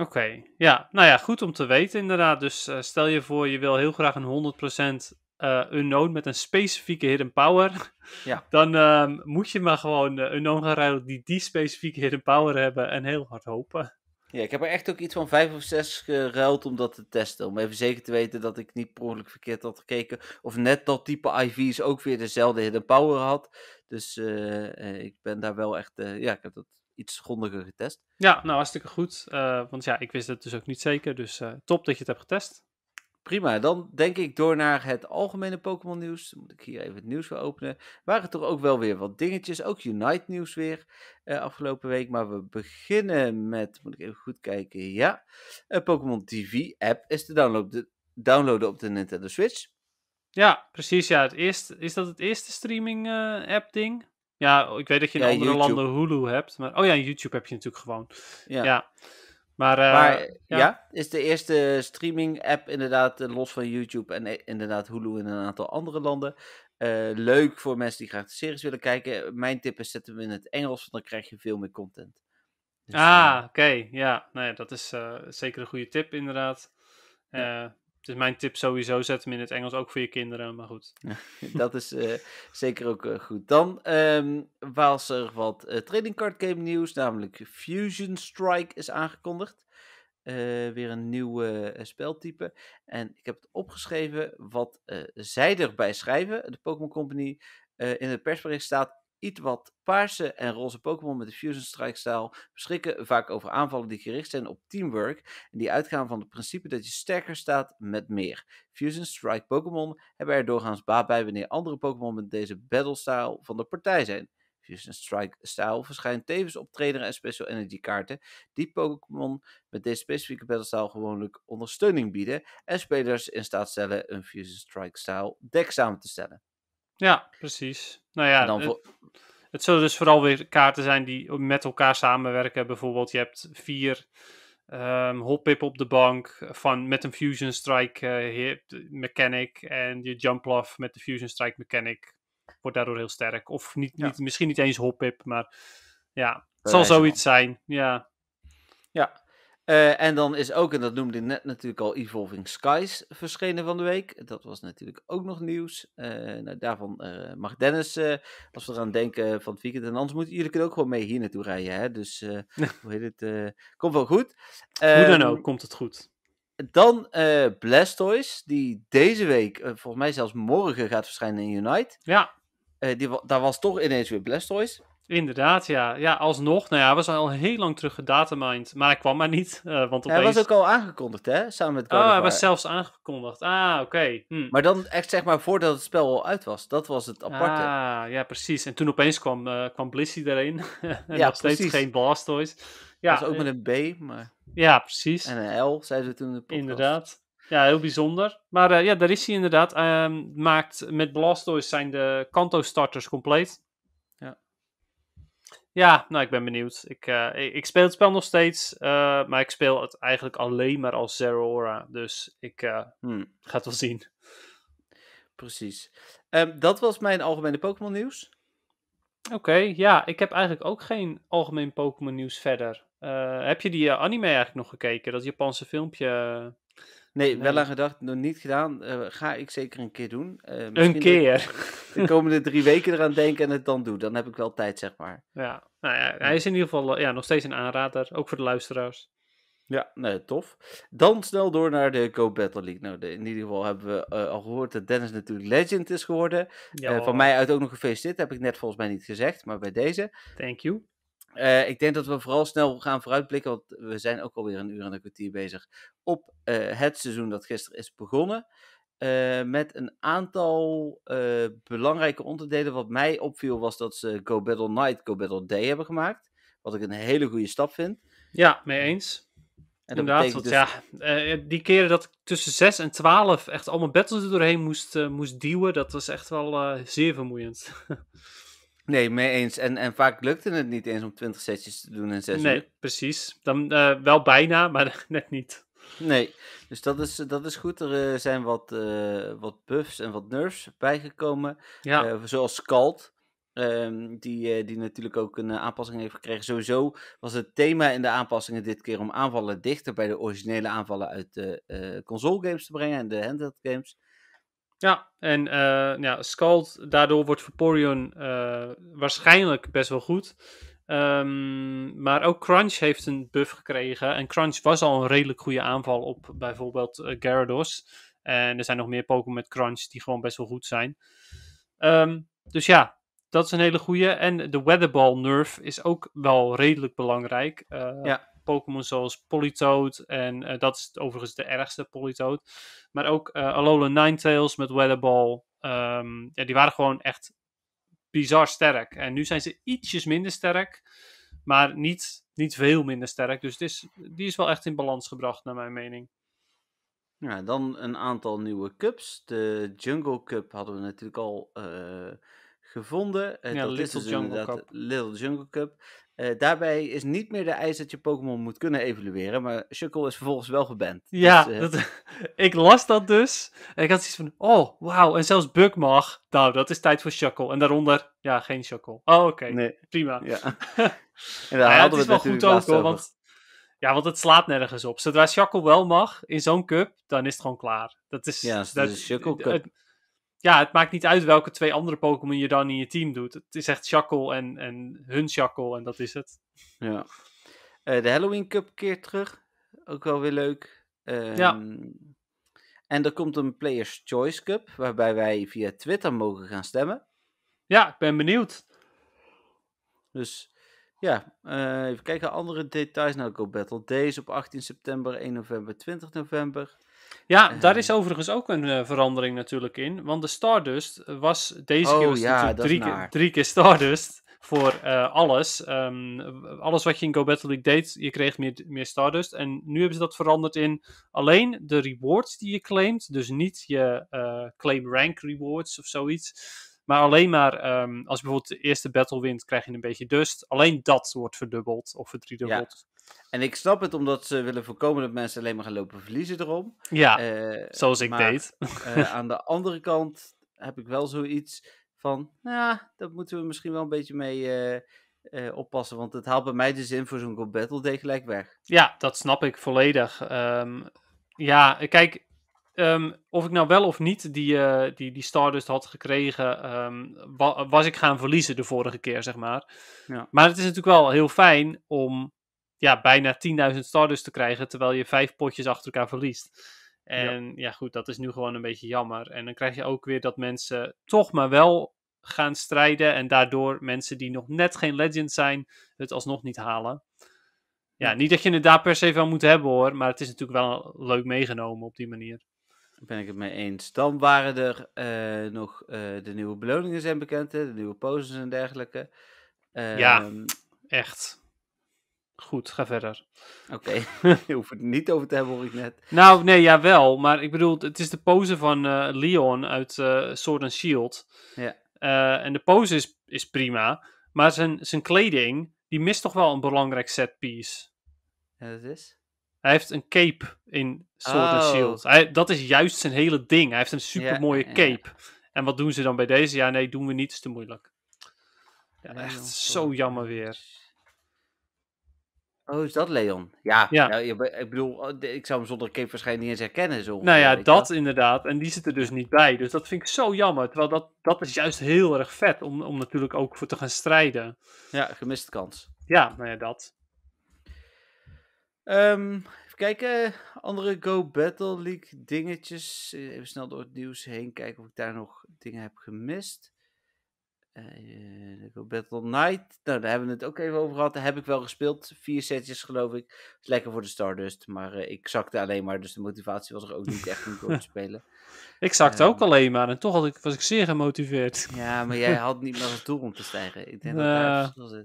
Speaker 2: Oké, ja. Nou ja, goed om te weten inderdaad. Dus eh, stel je voor, je wil heel graag een 100% uh, unknown met een specifieke hidden power. Ja. Dan ehm, moet je maar gewoon eh, een unknown gaan rijden die die specifieke hidden power hebben en heel hard hopen.
Speaker 1: Ja, ik heb er echt ook iets van vijf of zes geruild om dat te testen. Om even zeker te weten dat ik niet per ongeluk verkeerd had gekeken. Of net dat type IV's ook weer dezelfde hidden power had. Dus eh, ik ben daar wel echt... ja, ik heb dat iets grondiger getest.
Speaker 2: Ja, nou hartstikke goed. Eh, want ja, ik wist het dus ook niet zeker. Dus eh, top
Speaker 1: dat je het hebt getest. Prima, dan denk ik door naar het algemene Pokémon nieuws. Dan moet ik hier even het nieuws weer openen. Waren toch ook wel weer wat dingetjes. Ook Unite nieuws weer eh, afgelopen week. Maar we beginnen met, moet ik even goed kijken. Ja, een Pokémon TV app is te downloaden, downloaden op de Nintendo
Speaker 2: Switch. Ja, precies. Ja, het eerste, is dat het eerste streaming app ding? Ja, ik weet dat je in andere landen Hulu hebt. Maar, oh ja, YouTube heb je natuurlijk gewoon. Ja. ja. Maar, eh, ja.
Speaker 1: is de eerste streaming app inderdaad eh, los van YouTube en eh, inderdaad Hulu in een aantal andere landen. leuk voor mensen die graag de series willen kijken. Mijn tip is zet hem in het Engels, want dan krijg je veel meer content.
Speaker 2: Dus, ah, oké. Ja, nee, nou dat is zeker een goede tip inderdaad. Ja dus mijn tip sowieso, zet hem in het Engels, ook voor je kinderen, maar goed.
Speaker 1: dat is eh, zeker ook eh, goed. Dan um, was er wat uh, trading card game nieuws, namelijk Fusion Strike is aangekondigd. weer een nieuw speltype. En ik heb het opgeschreven wat zij erbij schrijven. De Pokémon Company in het persbericht staat iets wat paarse en roze Pokémon met de Fusion Strike-stijl beschikken vaak over aanvallen die gericht zijn op teamwork en die uitgaan van het principe dat je sterker staat met meer. Fusion Strike Pokémon hebben er doorgaans baat bij wanneer andere Pokémon met deze battle-style van de partij zijn. Fusion Strike-stijl verschijnt tevens op trainer en special energy kaarten die Pokémon met deze specifieke battle-style gewoonlijk ondersteuning bieden en spelers in staat stellen een Fusion Strike-style deck samen te stellen.
Speaker 2: Ja, precies. Nou ja, dan... het, het, zullen dus vooral weer kaarten zijn die met elkaar samenwerken. Bijvoorbeeld, je hebt vier ehm, hoppip op de bank van, met een Fusion Strike eh, mechanic. En je jump off met de Fusion Strike mechanic wordt daardoor heel sterk. Of niet, niet, misschien niet eens hoppip, maar ja, het zal zoiets zijn. Ja. Ja,
Speaker 1: eh, en dan is ook, en dat noemde ik net natuurlijk al, Evolving Skies verschenen van de week. Dat was natuurlijk ook nog nieuws. Eh, nou, daarvan eh, mag Dennis, als we eraan denken, van het weekend. En anders moeten jullie kunnen ook gewoon mee hier naartoe rijden. Hè? Dus hoe heet het? komt wel goed. hoe dan ehm, ook, komt het goed. Dan Blastoise, die deze week, volgens mij zelfs morgen, gaat verschijnen in Unite. Ja. die, daar was toch ineens weer
Speaker 2: Blastoise. Inderdaad, ja. Ja, alsnog. Nou ja, was al heel lang terug gedatamined, maar hij kwam maar niet. Eh, want opeens... Hij was ook
Speaker 1: al aangekondigd, hè? Samen met God Oh, hij was
Speaker 2: zelfs aangekondigd. Ah, oké. Hm. Maar dan echt zeg maar voordat het spel al uit was. Dat was het aparte. Ah, ja, precies. En toen opeens kwam, uh, kwam Blissey erin. en ja, nog steeds precies. geen Blastoise. Ja, dat was ook eh, met een B, maar... Ja, precies. En een L, zeiden we toen in de podcast. Inderdaad. Ja, heel bijzonder. Maar ja, daar is hij inderdaad. Ehm, maakt met Blastoise zijn de Kanto-starters compleet. Ja, nou, ik ben benieuwd. Eh, ik, ik, speel het spel nog steeds, eh, maar ik speel het eigenlijk alleen maar als Zero Dus ik uh, ga het wel zien. Precies. Ehm, dat was mijn algemene Pokémon nieuws. Oké, ja, ik heb eigenlijk ook geen algemeen Pokémon nieuws verder. heb je die anime eigenlijk nog gekeken? Dat Japanse filmpje Nee, wel aan gedacht, nog niet gedaan. Eh,
Speaker 1: ga ik zeker een keer doen. Eh, een keer. De, komende drie weken eraan denken en het dan doen. Dan heb ik wel tijd, zeg maar.
Speaker 2: Ja, nou ja hij is in ieder geval eh, ja, nog steeds een aanrader. Ook voor de luisteraars.
Speaker 1: Ja, nee, tof. Dan snel door naar de Go Battle League. Nou, in ieder geval hebben we al gehoord dat Dennis natuurlijk legend is geworden. van mij uit ook nog gefeliciteerd. Dat heb ik net volgens mij niet gezegd, maar bij deze. Thank you. Eh, ik denk dat we vooral snel gaan vooruitblikken, want we zijn ook alweer een uur en een kwartier bezig op eh, het seizoen dat gisteren is begonnen. Eh, met een aantal belangrijke onderdelen. Wat mij opviel was dat ze Go Battle Night, Go Battle Day hebben gemaakt. Wat ik een hele goede stap vind.
Speaker 2: Ja, mee eens. En Inderdaad, want dus... ja, die keren dat ik tussen 6 en 12 echt allemaal battles er doorheen moest, moest duwen, dat was echt wel zeer vermoeiend.
Speaker 1: Nee, mee eens. En, en vaak lukte het niet eens om 20 setjes te doen in
Speaker 2: 6 nee, uur. Nee, precies. Dan eh, wel bijna, maar net niet.
Speaker 1: Nee, dus dat is, dat is goed. Er eh, zijn wat, uh, wat buffs en wat nerfs bijgekomen. Ja. zoals Scald, ehm, die, die natuurlijk ook een aanpassing heeft gekregen. Sowieso was het thema in de aanpassingen dit keer om aanvallen dichter bij de originele aanvallen uit de console games te brengen en de handheld games.
Speaker 2: Ja, en uh, ja, Scald daardoor wordt Vaporeon uh, eh, waarschijnlijk best wel goed. Ehm, maar ook Crunch heeft een buff gekregen. En Crunch was al een redelijk goede aanval op bijvoorbeeld eh, Gyarados. En er zijn nog meer Pokémon met Crunch die gewoon best wel goed zijn. Ehm, dus ja, dat is een hele goede. En de Weatherball nerf is ook wel redelijk belangrijk. ja. Pokémon zoals Politoed. En eh, dat is overigens de ergste Politoed. Maar ook Alola eh, Alolan Ninetales met Weatherball. Um, ja, die waren gewoon echt bizar sterk. En nu zijn ze ietsjes minder sterk. Maar niet, niet veel minder sterk. Dus het is, die is wel echt in balans gebracht, naar mijn mening.
Speaker 1: Ja, dan een aantal nieuwe cups. De Jungle Cup hadden we natuurlijk al eh, gevonden. Uh, dat Little is dus Jungle Cup. Little Jungle Cup. Eh, daarbij is niet meer de eis dat je Pokémon moet kunnen evolueren, maar Shuckle is vervolgens wel geband. Ja, dus, eh, dat,
Speaker 2: ik las dat dus. En ik had zoiets van, oh, wauw, en zelfs Bug mag. Nou, dat is tijd voor Shuckle. En daaronder, ja, geen Shuckle. Oh, oké, nee. prima. Ja. en daar nou hadden we het wel goed ook, want, ja, want het slaat nergens op. Zodra Shuckle wel mag in zo'n cup, dan is het gewoon klaar. Dat is, dat, is Shuckle cup ja, het maakt niet uit welke twee andere Pokémon je dan in je team doet. Het is echt Shackle en, en hun Shackle en dat is het. Ja. Eh, de Halloween Cup keert
Speaker 1: terug. Ook wel weer leuk. Ehm, ja. En er komt een Players Choice Cup, waarbij wij via Twitter mogen gaan stemmen. Ja, ik ben benieuwd.
Speaker 2: Dus ja,
Speaker 1: uh, even kijken. Andere details. Nou, Go Battle Days op 18 september, 1 november, 20 november.
Speaker 2: Ja, ehm. daar is overigens ook een eh, verandering natuurlijk in. Want de Stardust was deze oh keer was ja, drie, keer, drie keer Stardust voor eh, alles. Ehm, alles wat je in Go Battle League deed, je kreeg meer, meer Stardust. En nu hebben ze dat veranderd in alleen de rewards die je claimt. Dus niet je eh, claim rank rewards of zoiets. Maar alleen maar ehm, als je bijvoorbeeld de eerste battle wint, krijg je een beetje dust. Alleen dat wordt verdubbeld of verdriedubbeld. En ik snap het omdat
Speaker 1: ze willen voorkomen dat mensen alleen maar gaan lopen verliezen erom. Ja, eh, zoals ik deed. Eh, aan de andere kant heb ik wel zoiets van, nou, dat moeten we misschien wel een beetje mee eh, oppassen. Want het haalt bij mij de zin voor zo'n gold Battle Day gelijk weg. Ja,
Speaker 2: dat snap ik volledig. Ehm, ja, kijk, ehm, of ik nou wel of niet die, uh, die, die Stardust had gekregen, ehm, was ik gaan verliezen de vorige keer, zeg maar. Ja. Maar het is natuurlijk wel heel fijn om ja, bijna 10.000 starters te krijgen, terwijl je vijf potjes achter elkaar verliest. En ja. goed, dat is nu gewoon een beetje jammer. En dan krijg je ook weer dat mensen toch maar wel gaan strijden. En daardoor mensen die nog net geen legend zijn, het alsnog niet halen. Ja, niet dat je het daar per se van moet hebben hoor. Maar het is natuurlijk wel leuk meegenomen op die manier.
Speaker 1: Ben ik het mee eens. Dan waren er eh, nog eh, de nieuwe beloningen zijn bekend. Hè? De nieuwe poses en dergelijke. ja, ehm,
Speaker 2: echt. Goed, ga verder. Oké,
Speaker 1: okay. je hoeft het niet over te hebben, hoor ik net.
Speaker 2: Nou, nee, ja wel, Maar ik bedoel, het is de pose van eh, Leon uit uh, Sword and Shield. Ja. Eh, en de pose is, is prima. Maar zijn, zijn kleding, die mist toch wel een belangrijk setpiece. Ja, dat is? Hij heeft een cape in Sword and oh. Shield. dat is juist zijn hele ding. Hij heeft een supermooie cape. En wat doen ze dan bij deze? Ja, nee, doen we niet. is te moeilijk. Ja, echt zo jammer weer.
Speaker 1: Oh, is dat Leon? Ja, ja. ik bedoel, oh, ik zou hem zonder cape waarschijnlijk niet eens herkennen. Zo nou ja, dat
Speaker 2: inderdaad. En die zit er dus niet bij. Dus dat vind ik zo jammer. Terwijl dat, dat is juist heel erg vet om, om natuurlijk ook voor te gaan strijden. Ja, gemiste kans. Ja, nou ja, dat. Ehm,
Speaker 1: even kijken, andere Go Battle League dingetjes. Eh, even snel door het nieuws heen kijken of ik daar nog dingen heb gemist. Uh, Battle Night. Nou, daar hebben we het ook even over gehad. Daar heb ik wel gespeeld. Vier setjes, geloof ik. Is lekker voor de Stardust. Maar eh, ik zakte alleen maar. Dus de motivatie was er ook niet echt om te spelen. Ik zakte
Speaker 2: ook ehm, alleen maar. En toch had ik, was ik zeer gemotiveerd. Ja, maar jij had niet meer een doel om te stijgen. Ik denk dat was nou.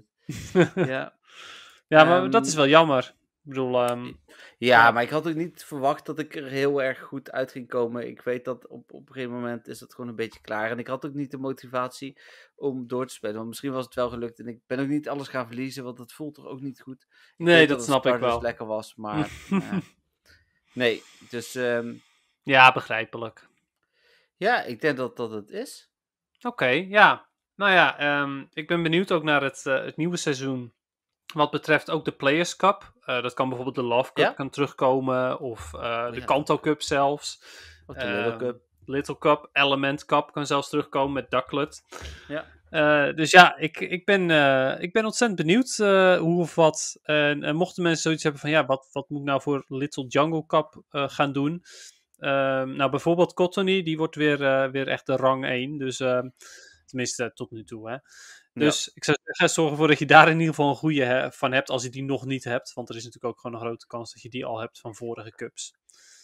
Speaker 2: ja. ja, maar ehm, dat is wel jammer bedoel, ehm,
Speaker 1: ja, maar ik had ook niet verwacht dat ik er heel erg goed uit ging komen. Ik weet dat op, op een gegeven moment is dat gewoon een beetje klaar. En ik had ook niet de motivatie om door te spelen. Want misschien was het wel gelukt. En ik ben ook niet alles gaan verliezen, want dat voelt toch ook niet goed. nee, dat, snap ik dus wel. lekker was, maar. Eh, nee, dus.
Speaker 2: Ehm, ja, begrijpelijk. Ja,
Speaker 1: ik denk dat dat het is.
Speaker 2: Oké, ja. Nou ja, ehm, ik ben benieuwd ook naar het, eh, het nieuwe seizoen. Wat betreft ook de Players Cup. Eh, dat kan bijvoorbeeld de Love Cup kan terugkomen. Of eh, oh, de ja. Kanto Cup zelfs. Of de Little eh, Cup. Little Cup, Element Cup kan zelfs terugkomen met Ducklet. Ja. dus ja, ik, ik, ben, ik ben ontzettend benieuwd hoe of wat. En, mochten mensen zoiets hebben van ja, wat, wat moet ik nou voor Little Jungle Cup gaan doen? Ehm, nou, bijvoorbeeld Cottony, die wordt weer, weer echt de rang 1. Dus ehm, tenminste tot nu toe. Hè. Dus ik zou zorgen zorg ervoor dat je daar in ieder geval een goede van hebt als je die nog niet hebt. Want er is natuurlijk ook gewoon een grote kans dat je die al hebt van vorige cups.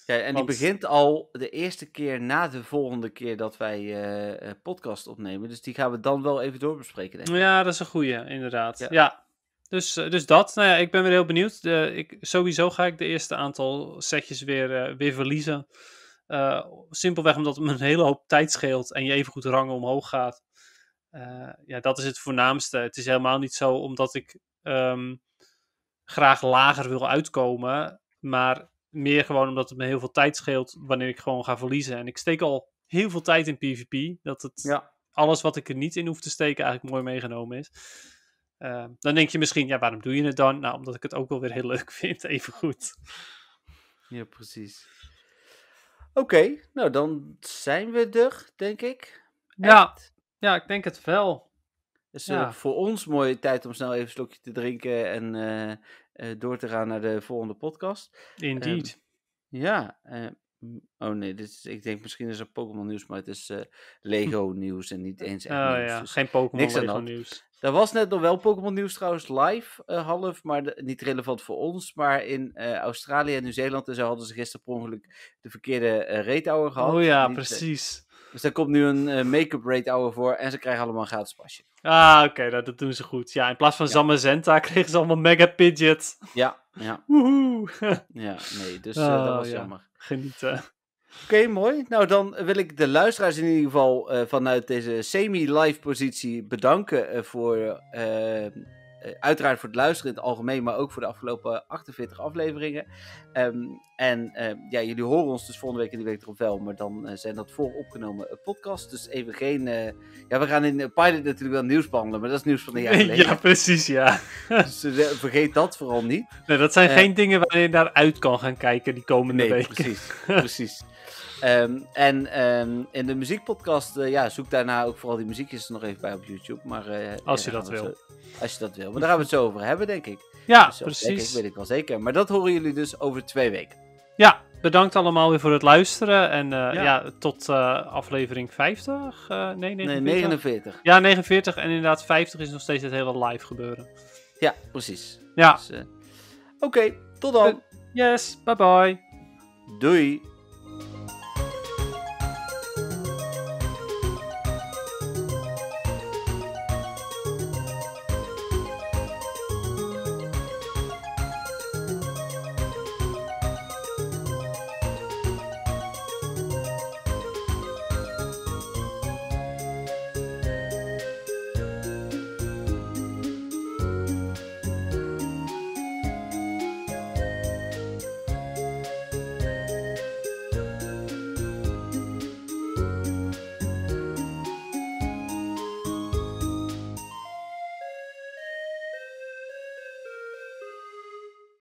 Speaker 2: Ja, en die begint
Speaker 1: al de eerste keer na de volgende keer dat wij eh, eh, podcast opnemen. Dus die gaan we dan wel even doorbespreken, denk ik.
Speaker 2: Ja, dat is een goede, inderdaad. Ja. Dus, eh, dus dat. Nou ja, ik ben weer heel benieuwd. ik, sowieso ga ik de eerste aantal setjes weer, weer verliezen. simpelweg omdat het me een hele hoop tijd scheelt en je even goed rangen omhoog gaat. Eh, ja, dat is het voornaamste. Het is helemaal niet zo omdat ik ehm, graag lager wil uitkomen, maar meer gewoon omdat het me heel veel tijd scheelt wanneer ik gewoon ga verliezen. En ik steek al heel veel tijd in PvP, dat het alles wat ik er niet in hoef te steken eigenlijk mooi meegenomen is. Eh, dan denk je misschien, ja, waarom doe je het dan? Nou, omdat ik het ook wel weer heel leuk vind, even goed.
Speaker 1: Ja, precies.
Speaker 2: Oké, nou dan zijn
Speaker 1: we er, denk ik.
Speaker 2: Ja. Ja, ik denk het wel.
Speaker 1: Het is eh, voor ons mooie tijd om snel even een slokje te drinken en eh, eh, door te gaan naar de volgende podcast. Indeed. Ehm, ja. Ehm, oh nee, dit is, ik denk misschien is er Pokémon nieuws, maar het is Lego nieuws en niet eens echt oh, Ja. Dus geen Pokémon Lego nieuws. Er was net nog wel Pokémon nieuws trouwens live half, maar niet relevant voor ons. Maar in Australië en Nieuw-Zeeland en zo hadden ze gisteren per ongeluk de verkeerde uh, gehad. Oh ja, precies. Dus daar komt nu een eh, make-up rate hour voor en ze krijgen allemaal een gratis pasje.
Speaker 2: Ah, oké, dat doen ze goed. Ja, in plaats van ja. Zamazenta kregen ze allemaal Mega Pidget. Ja, ja.
Speaker 1: Woehoe!
Speaker 2: ja, nee, dus eh, dat oh, was jammer. Genieten.
Speaker 1: Oké, mooi. Nou, dan wil ik de luisteraars in ieder geval eh, vanuit deze semi-live positie bedanken voor eh, uiteraard voor het luisteren in het algemeen, maar ook voor de afgelopen 48 afleveringen. Ehm, en ehm, ja, jullie horen ons dus volgende week en die week erop wel, maar dan eh, zijn dat vooropgenomen eh, podcasts. Dus even geen. ja, we gaan in Pilot natuurlijk wel nieuws behandelen, maar dat is nieuws van de jaar geleden. Ja, precies, ja. dus vergeet dat vooral niet. Nee, dat zijn geen
Speaker 2: dingen waar je naar uit kan gaan kijken die komende nee, week. Precies,
Speaker 1: precies. Ehm, en ehm, in de muziekpodcast, eh, ja, zoek daarna ook vooral die muziekjes nog even bij op YouTube. Maar, eh, als je dat wil. als je dat wil. Maar daar gaan we het zo over hebben, denk ik. Ja, dus, precies. Dat weet ik wel zeker. Maar dat horen jullie dus over twee weken.
Speaker 2: Ja, bedankt allemaal weer voor het luisteren. En eh, ja. tot aflevering 50? nee, 49. nee, 49. Ja, 49. En inderdaad, 50 is nog steeds het hele live gebeuren. Ja, precies. Ja. Dus, Oké, tot dan. yes, bye bye. Doei.